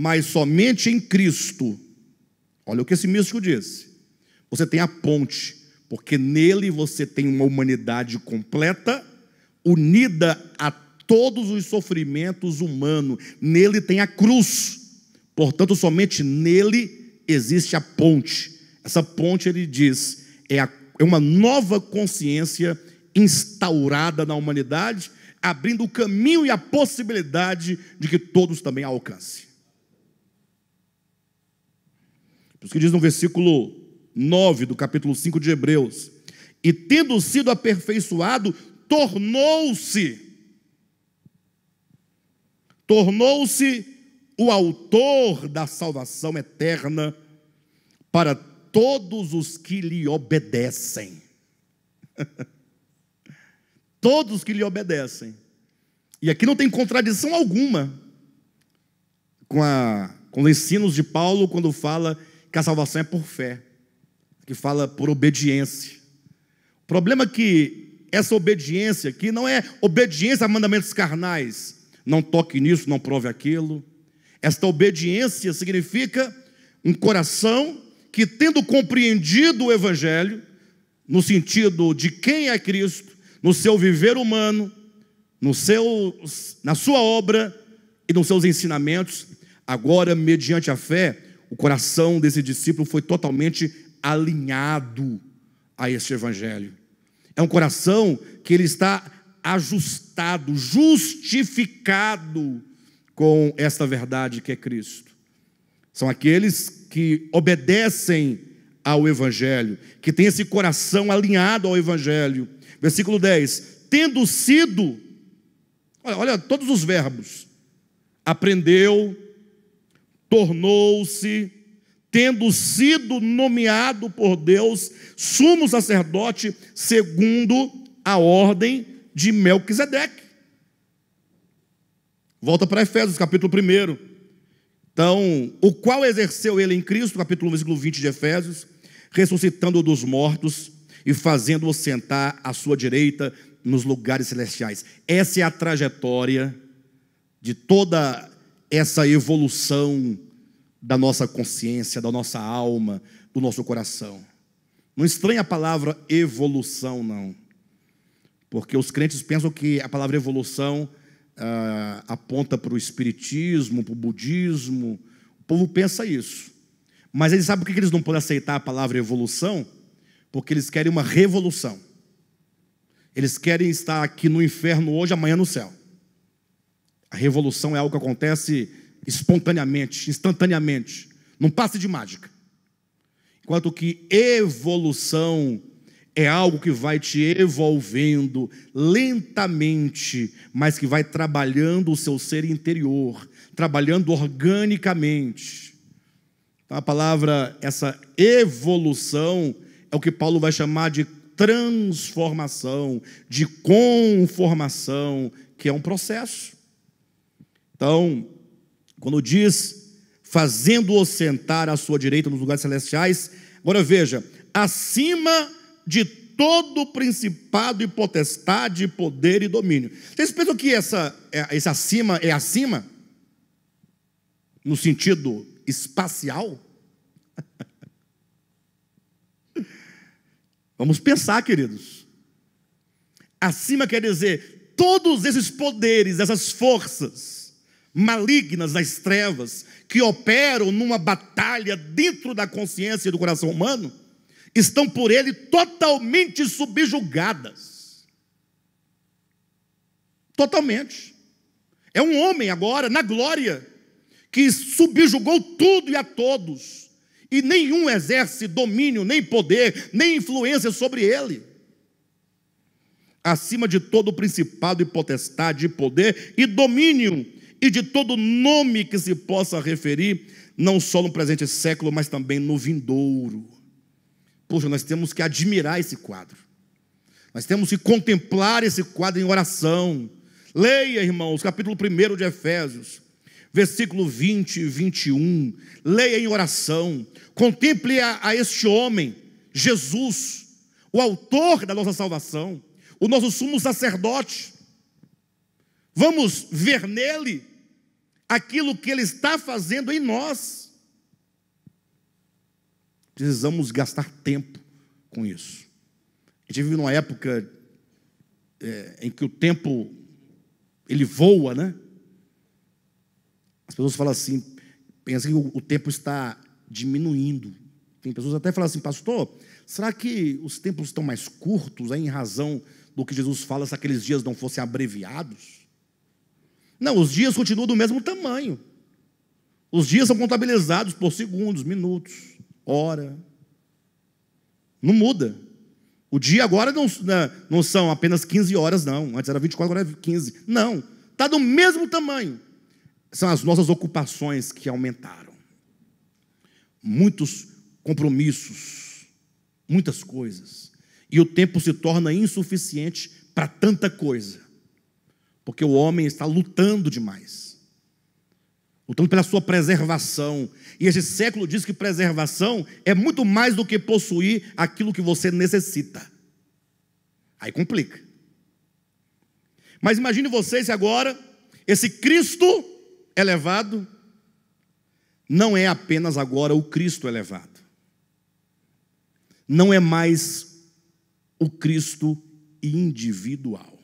mas somente em Cristo, olha o que esse místico disse, você tem a ponte, porque nele você tem uma humanidade completa, unida a todos os sofrimentos humanos, nele tem a cruz, portanto, somente nele existe a ponte. Essa ponte, ele diz, é, a, é uma nova consciência instaurada na humanidade, abrindo o caminho e a possibilidade de que todos também alcancem. Por isso que diz no versículo 9 do capítulo 5 de Hebreus: E tendo sido aperfeiçoado, tornou-se, tornou-se o autor da salvação eterna para todos os que lhe obedecem. todos que lhe obedecem. E aqui não tem contradição alguma com, a, com os ensinos de Paulo quando fala que a salvação é por fé, que fala por obediência. O problema é que essa obediência aqui não é obediência a mandamentos carnais, não toque nisso, não prove aquilo. Esta obediência significa um coração que, tendo compreendido o Evangelho, no sentido de quem é Cristo, no seu viver humano, no seu, na sua obra e nos seus ensinamentos, agora, mediante a fé, o coração desse discípulo foi totalmente alinhado a este evangelho. É um coração que ele está ajustado, justificado com esta verdade que é Cristo. São aqueles que obedecem ao evangelho, que têm esse coração alinhado ao evangelho. Versículo 10: tendo sido, olha, olha todos os verbos, aprendeu, tornou-se, tendo sido nomeado por Deus, sumo sacerdote segundo a ordem de Melquisedeque. Volta para Efésios, capítulo 1. Então, o qual exerceu ele em Cristo, capítulo 1, versículo 20 de Efésios, ressuscitando-o dos mortos e fazendo-o sentar à sua direita nos lugares celestiais. Essa é a trajetória de toda essa evolução da nossa consciência, da nossa alma, do nosso coração. Não estranha a palavra evolução, não. Porque os crentes pensam que a palavra evolução ah, aponta para o espiritismo, para o budismo. O povo pensa isso. Mas eles sabem por que eles não podem aceitar a palavra evolução? Porque eles querem uma revolução. Eles querem estar aqui no inferno hoje, amanhã no céu. A revolução é algo que acontece espontaneamente, instantaneamente, não passa de mágica. Enquanto que evolução é algo que vai te evolvendo lentamente, mas que vai trabalhando o seu ser interior, trabalhando organicamente. Então, a palavra, essa evolução, é o que Paulo vai chamar de transformação, de conformação, que é um processo. Então, quando diz, fazendo-o sentar à sua direita nos lugares celestiais, agora veja, acima de todo principado e potestade, poder e domínio. Vocês pensam que essa, é, esse acima é acima? No sentido espacial? Vamos pensar, queridos. Acima quer dizer todos esses poderes, essas forças, malignas das trevas que operam numa batalha dentro da consciência e do coração humano estão por ele totalmente subjugadas. Totalmente. É um homem agora na glória que subjugou tudo e a todos, e nenhum exerce domínio, nem poder, nem influência sobre ele. Acima de todo o principado e potestade, e poder e domínio e de todo nome que se possa referir, não só no presente século, mas também no vindouro. Poxa, nós temos que admirar esse quadro. Nós temos que contemplar esse quadro em oração. Leia, irmãos, capítulo 1 de Efésios, versículo 20 e 21. Leia em oração. Contemple a, a este homem, Jesus, o autor da nossa salvação, o nosso sumo sacerdote Vamos ver nele aquilo que ele está fazendo em nós. Precisamos gastar tempo com isso. A gente vive numa época é, em que o tempo ele voa, né? As pessoas falam assim, pensam que o, o tempo está diminuindo. Tem pessoas até falam assim, pastor, será que os tempos estão mais curtos aí em razão do que Jesus fala se aqueles dias não fossem abreviados? Não, os dias continuam do mesmo tamanho. Os dias são contabilizados por segundos, minutos, hora. Não muda. O dia agora não, né, não são apenas 15 horas, não. Antes era 24, agora é 15. Não. Está do mesmo tamanho. São as nossas ocupações que aumentaram. Muitos compromissos, muitas coisas. E o tempo se torna insuficiente para tanta coisa porque o homem está lutando demais. Lutando pela sua preservação. E esse século diz que preservação é muito mais do que possuir aquilo que você necessita. Aí complica. Mas imagine vocês agora, esse Cristo elevado não é apenas agora o Cristo elevado. Não é mais o Cristo individual.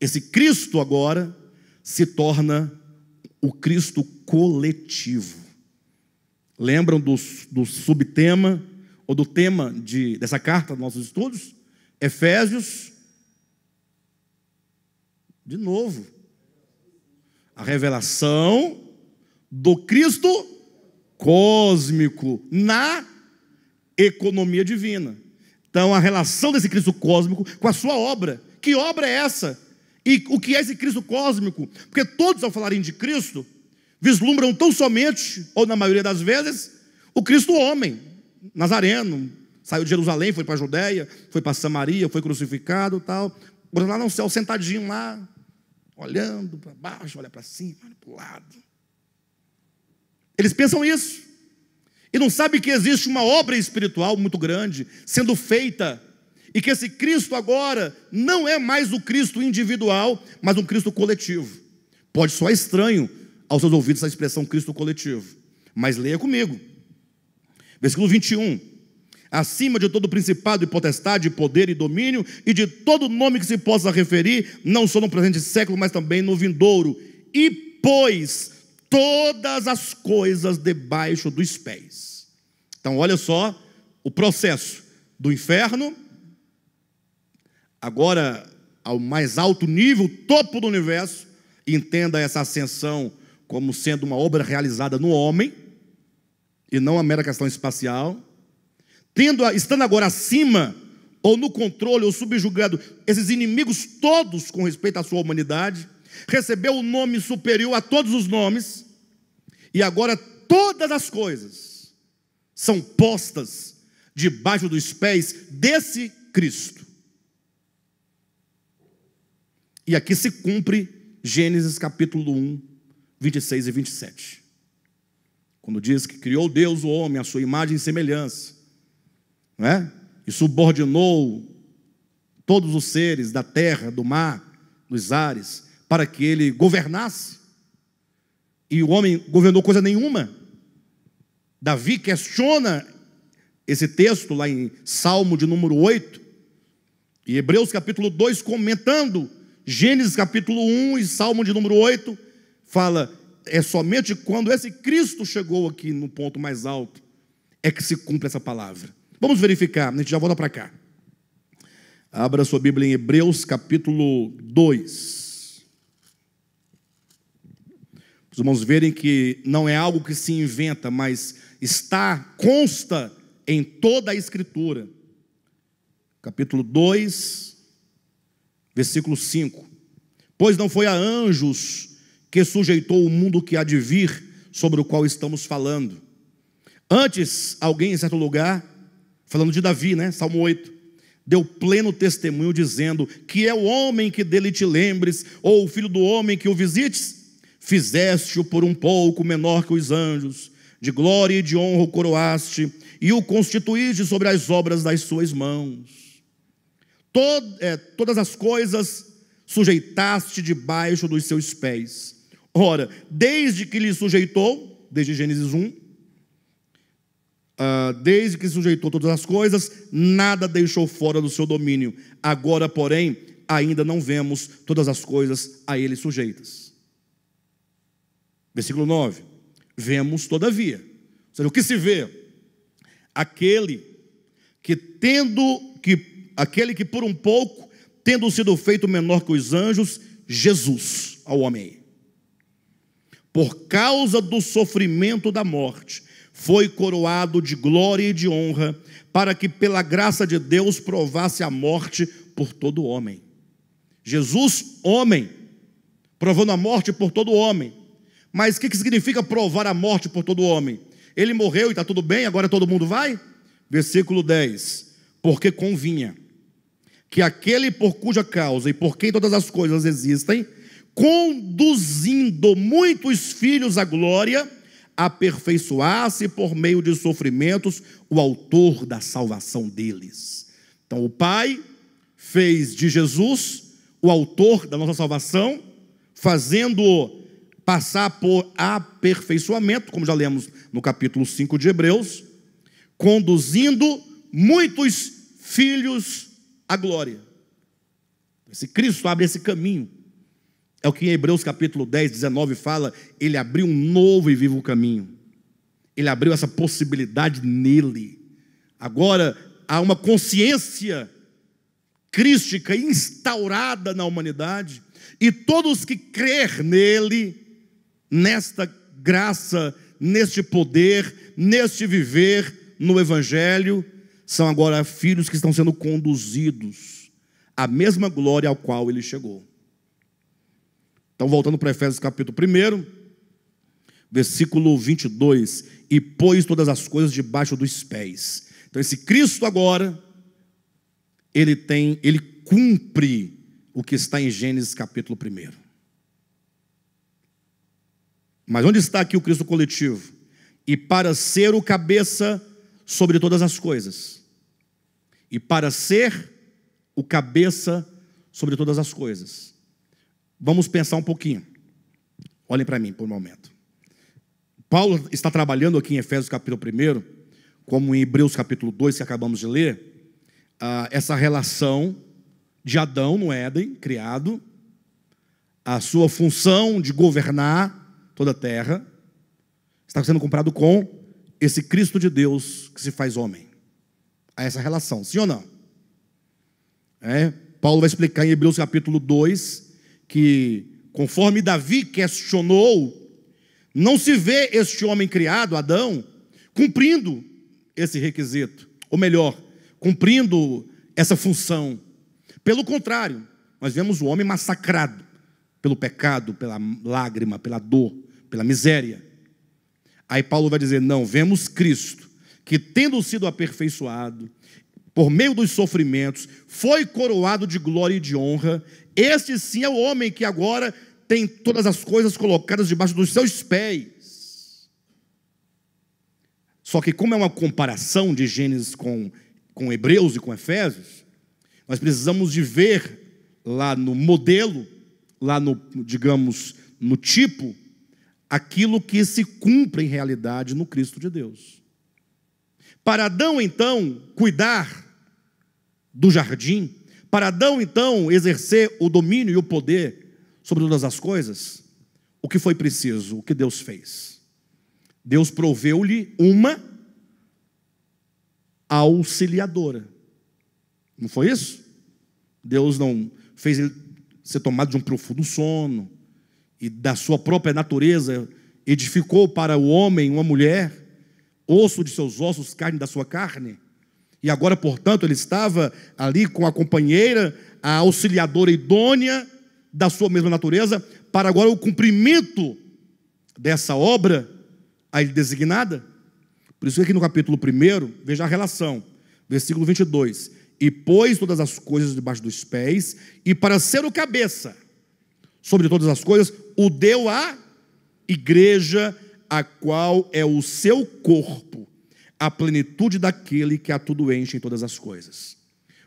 Esse Cristo agora se torna o Cristo coletivo. Lembram do, do subtema ou do tema de, dessa carta dos nossos estudos? Efésios. De novo. A revelação do Cristo cósmico na economia divina. Então, a relação desse Cristo cósmico com a sua obra. Que obra é essa? e o que é esse Cristo cósmico, porque todos ao falarem de Cristo vislumbram tão somente, ou na maioria das vezes, o Cristo homem, Nazareno, saiu de Jerusalém, foi para a Judéia, foi para Samaria, foi crucificado, tal, Bruno lá no céu, sentadinho lá, olhando para baixo, olha para cima, olha para o lado. Eles pensam isso. E não sabem que existe uma obra espiritual muito grande sendo feita e que esse Cristo agora não é mais o Cristo individual, mas um Cristo coletivo. Pode soar estranho aos seus ouvidos essa expressão Cristo coletivo, mas leia comigo. Versículo 21. Acima de todo principado e potestade, poder e domínio, e de todo nome que se possa referir, não só no presente século, mas também no vindouro. E pôs todas as coisas debaixo dos pés. Então, olha só o processo do inferno agora ao mais alto nível, topo do universo, entenda essa ascensão como sendo uma obra realizada no homem e não a mera questão espacial, tendo estando agora acima ou no controle ou subjugado esses inimigos todos com respeito à sua humanidade, recebeu o um nome superior a todos os nomes e agora todas as coisas são postas debaixo dos pés desse Cristo. E aqui se cumpre Gênesis capítulo 1, 26 e 27. Quando diz que criou Deus o homem à sua imagem e semelhança, não é? E subordinou todos os seres da terra, do mar, dos ares, para que ele governasse. E o homem governou coisa nenhuma. Davi questiona esse texto lá em Salmo de número 8, e Hebreus capítulo 2, comentando Gênesis capítulo 1 e Salmo de número 8 fala: é somente quando esse Cristo chegou aqui no ponto mais alto é que se cumpre essa palavra. Vamos verificar, a gente já volta para cá. Abra sua Bíblia em Hebreus capítulo 2. Os irmãos verem que não é algo que se inventa, mas está, consta em toda a Escritura. Capítulo 2, versículo 5: Pois não foi a anjos que sujeitou o mundo que há de vir, sobre o qual estamos falando. Antes, alguém em certo lugar, falando de Davi, né? Salmo 8, deu pleno testemunho, dizendo: Que é o homem que dele te lembres, ou o filho do homem que o visites? Fizeste-o por um pouco menor que os anjos, de glória e de honra o coroaste, e o constituíste sobre as obras das suas mãos. Tod é, todas as coisas sujeitaste debaixo dos seus pés. Ora, desde que lhe sujeitou, desde Gênesis 1, uh, ah, desde que sujeitou todas as coisas, nada deixou fora do seu domínio. Agora, porém, ainda não vemos todas as coisas a ele sujeitas. Versículo 9. Vemos, todavia. Ou seja, o que se vê? Aquele que tendo que aquele que por um pouco, tendo sido feito menor que os anjos, Jesus ao homem. Por causa do sofrimento da morte, foi coroado de glória e de honra, para que pela graça de Deus provasse a morte por todo homem. Jesus, homem, provando a morte por todo homem. Mas o que, que significa provar a morte por todo homem? Ele morreu e está tudo bem, agora todo mundo vai? Versículo 10: Porque convinha que aquele por cuja causa e por quem todas as coisas existem, conduzindo muitos filhos à glória, aperfeiçoasse por meio de sofrimentos o autor da salvação deles. Então o Pai fez de Jesus o autor da nossa salvação, fazendo-o passar por aperfeiçoamento, como já lemos no capítulo 5 de Hebreus, conduzindo muitos filhos a glória. Se Cristo abre esse caminho, é o que em Hebreus capítulo 10, 19 fala, ele abriu um novo e vivo caminho. Ele abriu essa possibilidade nele. Agora há uma consciência crística instaurada na humanidade, e todos que crer nele, nesta graça, neste poder, neste viver no evangelho, são agora filhos que estão sendo conduzidos à mesma glória ao qual ele chegou. Então, voltando para Efésios capítulo 1, versículo 22, e pôs todas as coisas debaixo dos pés. Então, esse Cristo agora, ele tem, ele cumpre o que está em Gênesis capítulo 1. Mas onde está aqui o Cristo coletivo? E para ser o cabeça sobre todas as coisas, e para ser o cabeça sobre todas as coisas. Vamos pensar um pouquinho. Olhem para mim por um momento. Paulo está trabalhando aqui em Efésios capítulo 1, como em Hebreus capítulo 2 que acabamos de ler, ah, essa relação de Adão no Éden, criado, a sua função de governar toda a terra, está sendo comprado com esse Cristo de Deus que se faz homem. a essa relação, sim ou não? É, Paulo vai explicar em Hebreus capítulo 2 que, conforme Davi questionou, não se vê este homem criado, Adão, cumprindo esse requisito, ou melhor, cumprindo essa função. Pelo contrário, nós vemos o homem massacrado pelo pecado, pela lágrima, pela dor, pela miséria. Aí Paulo vai dizer: não, vemos Cristo, que tendo sido aperfeiçoado, por meio dos sofrimentos, foi coroado de glória e de honra. Este sim é o homem que agora tem todas as coisas colocadas debaixo dos seus pés. Só que, como é uma comparação de Gênesis com, com Hebreus e com Efésios, nós precisamos de ver lá no modelo, lá no, digamos, no tipo, aquilo que se cumpre em realidade no Cristo de Deus. Para Adão, então, cuidar do jardim, para Adão, então, exercer o domínio e o poder sobre todas as coisas, o que foi preciso, o que Deus fez? Deus proveu-lhe uma auxiliadora. Não foi isso? Deus não fez ele ser tomado de um profundo sono, e da sua própria natureza edificou para o homem uma mulher, osso de seus ossos, carne da sua carne. E agora, portanto, ele estava ali com a companheira, a auxiliadora idônea da sua mesma natureza, para agora o cumprimento dessa obra a ele designada. Por isso que aqui no capítulo 1, veja a relação, versículo 22. E pôs todas as coisas debaixo dos pés, e para ser o cabeça, sobre todas as coisas, o deu à igreja, a qual é o seu corpo, a plenitude daquele que a tudo enche em todas as coisas.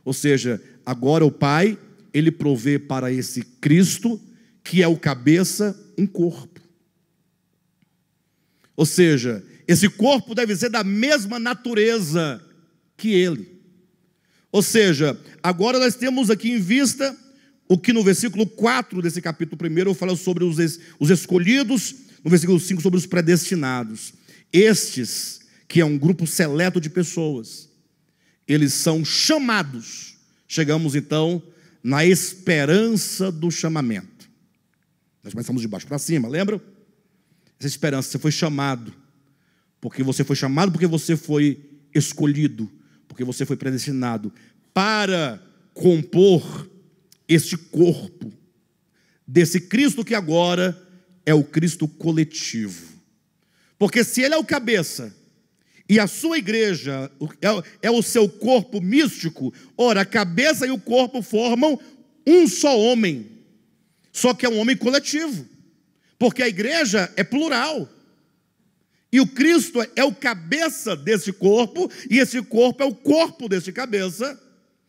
Ou seja, agora o Pai, ele provê para esse Cristo, que é o cabeça, um corpo. Ou seja, esse corpo deve ser da mesma natureza que ele. Ou seja, agora nós temos aqui em vista o que no versículo 4 desse capítulo 1 falo sobre os, es, os escolhidos, no versículo 5 sobre os predestinados. Estes, que é um grupo seleto de pessoas, eles são chamados. Chegamos então na esperança do chamamento. Nós começamos de baixo para cima, lembra? Essa esperança, você foi chamado. Porque você foi chamado, porque você foi escolhido, porque você foi predestinado para compor este corpo desse Cristo que agora é o Cristo coletivo. Porque se ele é o cabeça e a sua igreja é, é o seu corpo místico, ora, a cabeça e o corpo formam um só homem. Só que é um homem coletivo. Porque a igreja é plural. E o Cristo é o cabeça desse corpo, e esse corpo é o corpo desse cabeça,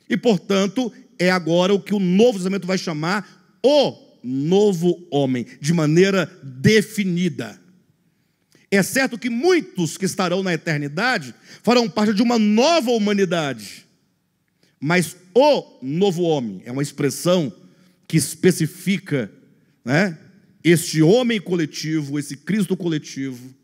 e portanto é agora o que o Novo Testamento vai chamar o novo homem, de maneira definida. É certo que muitos que estarão na eternidade farão parte de uma nova humanidade. Mas o novo homem é uma expressão que especifica né, este homem coletivo, esse Cristo coletivo.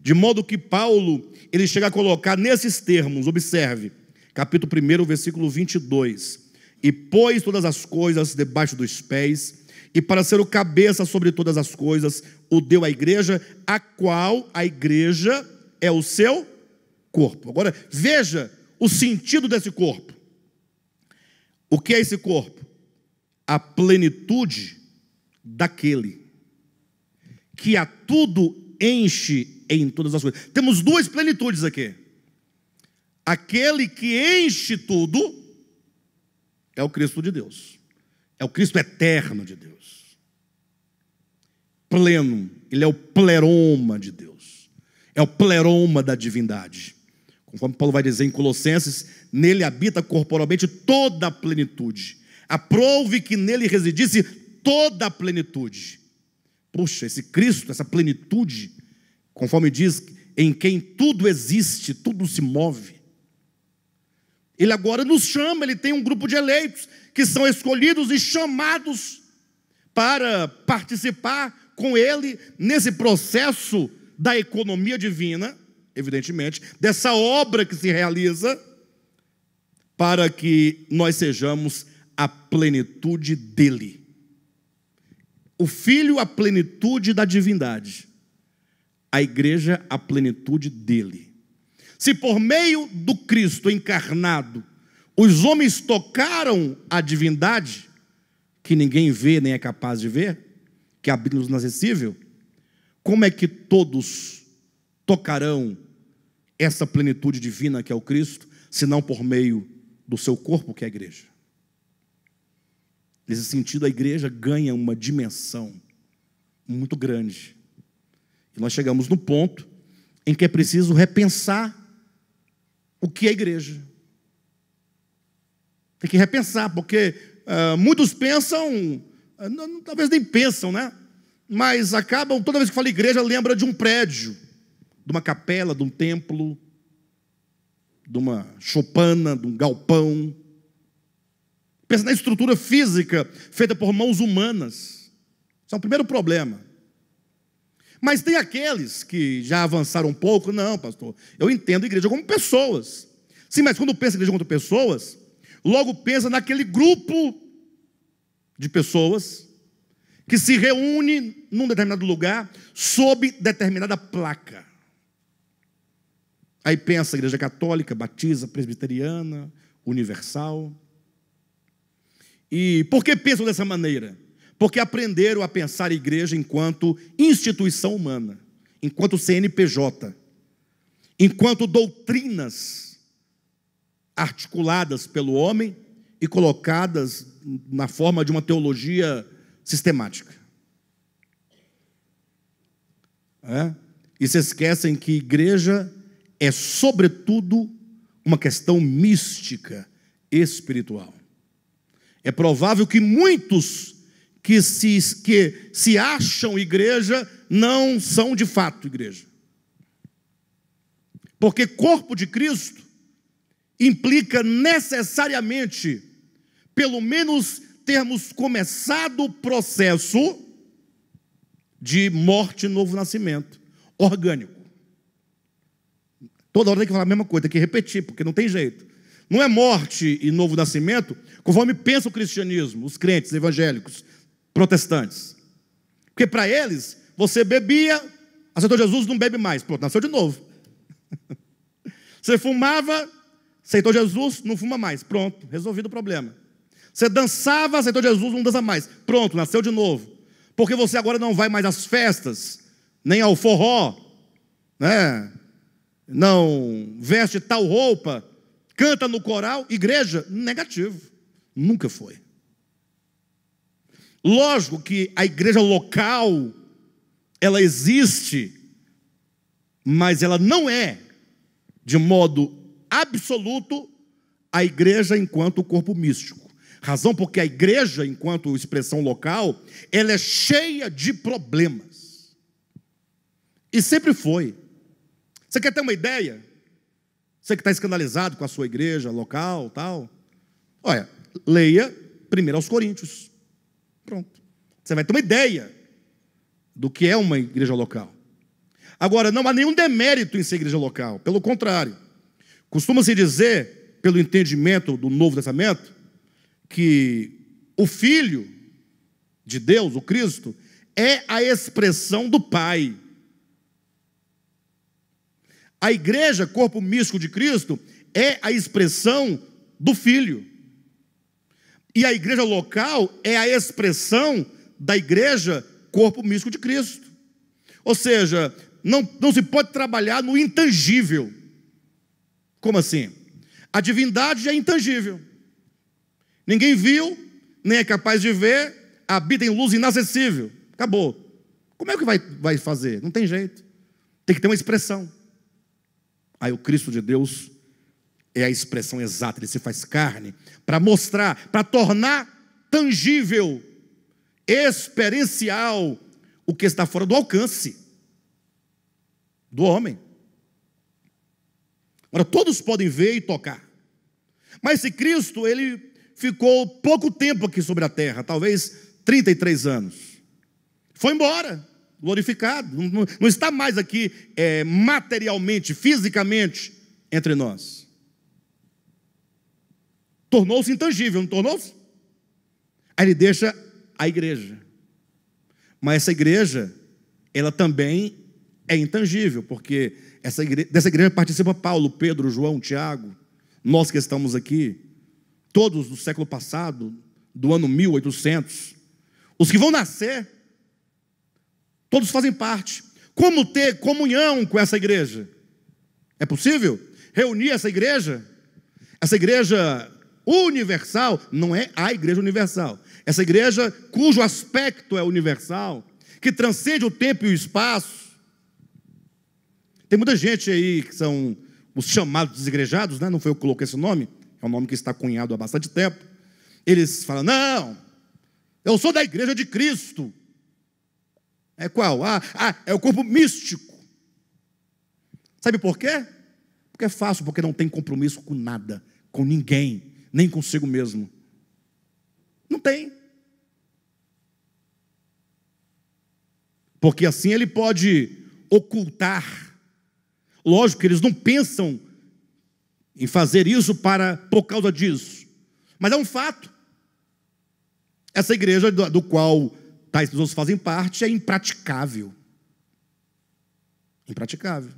De modo que Paulo ele chega a colocar nesses termos, observe, capítulo 1, versículo 22 e pôs todas as coisas debaixo dos pés, e para ser o cabeça sobre todas as coisas, o deu à igreja, a qual a igreja é o seu corpo. Agora, veja o sentido desse corpo. O que é esse corpo? A plenitude daquele que a tudo enche em todas as coisas. Temos duas plenitudes aqui. Aquele que enche tudo, é o Cristo de Deus. É o Cristo eterno de Deus. Pleno, ele é o pleroma de Deus. É o pleroma da divindade. Conforme Paulo vai dizer em Colossenses, nele habita corporalmente toda a plenitude. Aprove que nele residisse toda a plenitude. Puxa, esse Cristo, essa plenitude, conforme diz, em quem tudo existe, tudo se move, ele agora nos chama, ele tem um grupo de eleitos que são escolhidos e chamados para participar com ele nesse processo da economia divina, evidentemente, dessa obra que se realiza para que nós sejamos a plenitude dele. O filho, a plenitude da divindade. A igreja, a plenitude dele. Se por meio do Cristo encarnado os homens tocaram a divindade, que ninguém vê nem é capaz de ver, que é nos inacessível, como é que todos tocarão essa plenitude divina que é o Cristo, se não por meio do seu corpo, que é a igreja? Nesse sentido, a igreja ganha uma dimensão muito grande. E nós chegamos no ponto em que é preciso repensar o que é igreja. Tem que repensar, porque uh, muitos pensam, uh, talvez nem pensam, né? Mas acabam, toda vez que fala igreja, lembra de um prédio, de uma capela, de um templo, de uma chopana, de um galpão. Pensa na estrutura física feita por mãos humanas. Isso é o primeiro problema. Mas tem aqueles que já avançaram um pouco, não, pastor. Eu entendo a igreja como pessoas. Sim, mas quando pensa em igreja como pessoas, logo pensa naquele grupo de pessoas que se reúne num determinado lugar sob determinada placa. Aí pensa a igreja católica, batista, presbiteriana, universal. E por que pensam dessa maneira? porque aprenderam a pensar a igreja enquanto instituição humana, enquanto CNPJ, enquanto doutrinas articuladas pelo homem e colocadas na forma de uma teologia sistemática. É? E se esquecem que igreja é, sobretudo, uma questão mística, espiritual. É provável que muitos que se, que se acham igreja não são de fato igreja. Porque corpo de Cristo implica necessariamente, pelo menos, termos começado o processo de morte e novo nascimento orgânico. Toda hora tem que falar a mesma coisa, tem que repetir, porque não tem jeito. Não é morte e novo nascimento, conforme pensa o cristianismo, os crentes evangélicos protestantes. Porque para eles, você bebia, aceitou Jesus, não bebe mais. Pronto, nasceu de novo. Você fumava, aceitou Jesus, não fuma mais. Pronto, resolvido o problema. Você dançava, aceitou Jesus, não dança mais. Pronto, nasceu de novo. Porque você agora não vai mais às festas, nem ao forró, né? não veste tal roupa, canta no coral, igreja, negativo. Nunca foi. Lógico que a igreja local, ela existe, mas ela não é, de modo absoluto, a igreja enquanto corpo místico. Razão porque a igreja, enquanto expressão local, ela é cheia de problemas. E sempre foi. Você quer ter uma ideia? Você que está escandalizado com a sua igreja local, tal. Olha, leia 1 aos Coríntios. Pronto. Você vai ter uma ideia do que é uma igreja local. Agora, não há nenhum demérito em ser igreja local, pelo contrário. Costuma-se dizer, pelo entendimento do Novo Testamento, que o Filho de Deus, o Cristo, é a expressão do Pai. A igreja, corpo místico de Cristo, é a expressão do Filho. E a igreja local é a expressão da igreja corpo místico de Cristo. Ou seja, não, não se pode trabalhar no intangível. Como assim? A divindade é intangível. Ninguém viu, nem é capaz de ver, habita em luz inacessível. Acabou. Como é que vai, vai fazer? Não tem jeito. Tem que ter uma expressão. Aí o Cristo de Deus é a expressão exata, ele se faz carne, para mostrar, para tornar tangível, experiencial, o que está fora do alcance do homem. Agora, todos podem ver e tocar, mas se Cristo, ele ficou pouco tempo aqui sobre a terra, talvez 33 anos, foi embora, glorificado, não, não está mais aqui é, materialmente, fisicamente entre nós tornou-se intangível, não tornou-se? Aí ele deixa a igreja. Mas essa igreja, ela também é intangível, porque essa igreja, dessa igreja participa Paulo, Pedro, João, Tiago, nós que estamos aqui, todos do século passado, do ano 1800, os que vão nascer, todos fazem parte. Como ter comunhão com essa igreja? É possível? Reunir essa igreja? Essa igreja universal não é a igreja universal. Essa igreja cujo aspecto é universal, que transcende o tempo e o espaço. Tem muita gente aí que são os chamados desigrejados, né? não foi eu que coloquei esse nome, é um nome que está cunhado há bastante tempo. Eles falam: não, eu sou da igreja de Cristo. É qual? Ah, ah é o corpo místico. Sabe por quê? Porque é fácil, porque não tem compromisso com nada, com ninguém nem consigo mesmo. Não tem. Porque assim ele pode ocultar. Lógico que eles não pensam em fazer isso para por causa disso. Mas é um fato. Essa igreja do, do qual tais pessoas fazem parte é impraticável. Impraticável.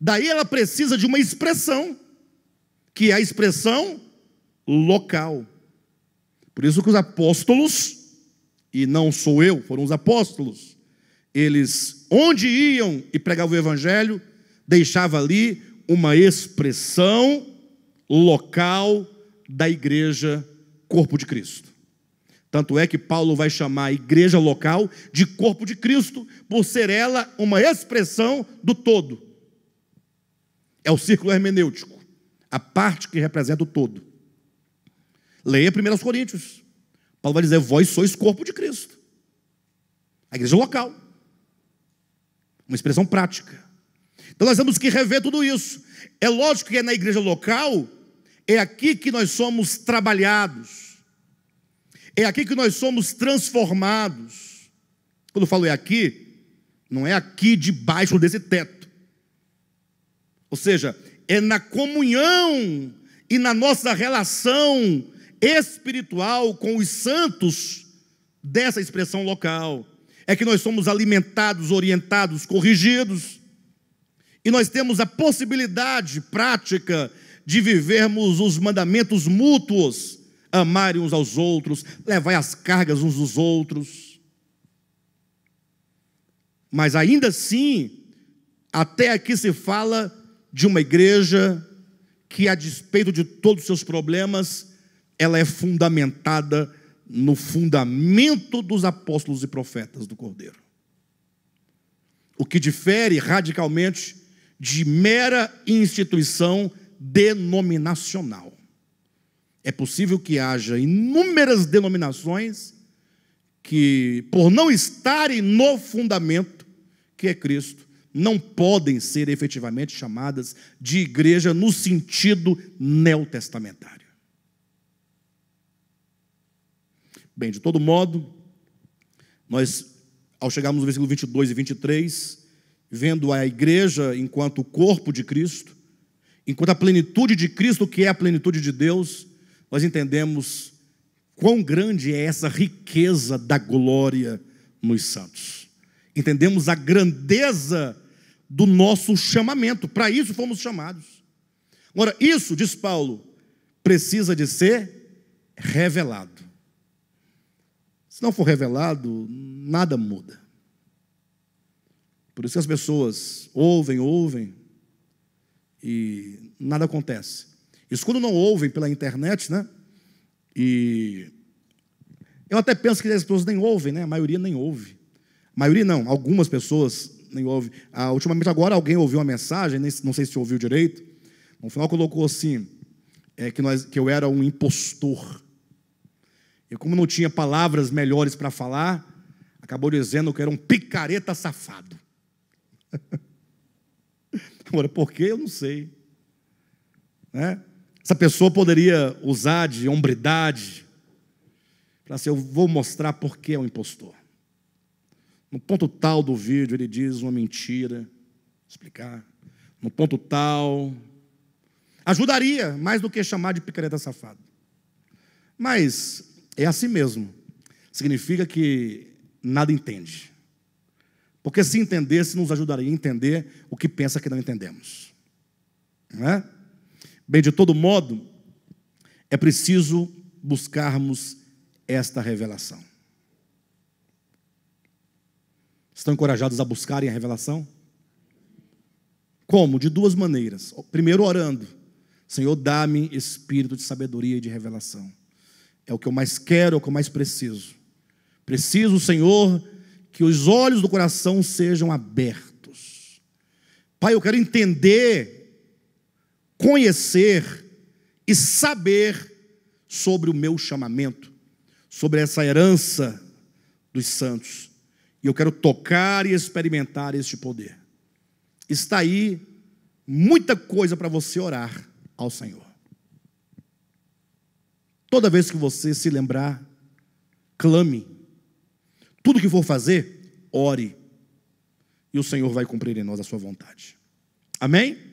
Daí ela precisa de uma expressão, que é a expressão local. Por isso que os apóstolos, e não sou eu, foram os apóstolos, eles onde iam e pregavam o evangelho, deixava ali uma expressão local da igreja corpo de Cristo. Tanto é que Paulo vai chamar a igreja local de corpo de Cristo, por ser ela uma expressão do todo. É o círculo hermenêutico, a parte que representa o todo. Leia 1 Coríntios. Paulo vai dizer: Vós sois corpo de Cristo. A igreja local. Uma expressão prática. Então nós temos que rever tudo isso. É lógico que é na igreja local, é aqui que nós somos trabalhados. É aqui que nós somos transformados. Quando eu falo é aqui, não é aqui debaixo desse teto. Ou seja, é na comunhão e na nossa relação espiritual com os santos dessa expressão local. É que nós somos alimentados, orientados, corrigidos. E nós temos a possibilidade prática de vivermos os mandamentos mútuos, amar uns aos outros, levar as cargas uns dos outros. Mas ainda assim, até aqui se fala de uma igreja que, a despeito de todos os seus problemas, ela é fundamentada no fundamento dos apóstolos e profetas do Cordeiro. O que difere radicalmente de mera instituição denominacional. É possível que haja inúmeras denominações que, por não estarem no fundamento, que é Cristo, não podem ser efetivamente chamadas de igreja no sentido neotestamentário. Bem, de todo modo, nós, ao chegarmos no versículo 22 e 23, vendo a igreja enquanto o corpo de Cristo, enquanto a plenitude de Cristo, que é a plenitude de Deus, nós entendemos quão grande é essa riqueza da glória nos santos. Entendemos a grandeza do nosso chamamento, para isso fomos chamados. Agora, isso, diz Paulo, precisa de ser revelado. Se não for revelado, nada muda. Por isso que as pessoas ouvem, ouvem e nada acontece. Isso quando não ouvem pela internet, né? E eu até penso que as pessoas nem ouvem, né? A maioria nem ouve. A maioria não, algumas pessoas nem ouvem. Ah, ultimamente agora alguém ouviu uma mensagem, não sei se ouviu direito. No final colocou assim, é, que, nós, que eu era um impostor. E como não tinha palavras melhores para falar, acabou dizendo que era um picareta safado. Agora, por que eu não sei. Né? Essa pessoa poderia usar de hombridade para assim, eu vou mostrar por que é um impostor. No ponto tal do vídeo ele diz uma mentira, explicar. No ponto tal ajudaria mais do que chamar de picareta safado. Mas é assim mesmo. Significa que nada entende. Porque se entendesse, nos ajudaria a entender o que pensa que não entendemos. Não é? Bem, de todo modo, é preciso buscarmos esta revelação. Estão encorajados a buscarem a revelação? Como? De duas maneiras. Primeiro, orando. Senhor, dá-me espírito de sabedoria e de revelação. É o que eu mais quero, é o que eu mais preciso. Preciso, Senhor, que os olhos do coração sejam abertos. Pai, eu quero entender, conhecer e saber sobre o meu chamamento, sobre essa herança dos santos. E eu quero tocar e experimentar este poder. Está aí muita coisa para você orar ao Senhor. Toda vez que você se lembrar, clame. Tudo que for fazer, ore. E o Senhor vai cumprir em nós a sua vontade. Amém?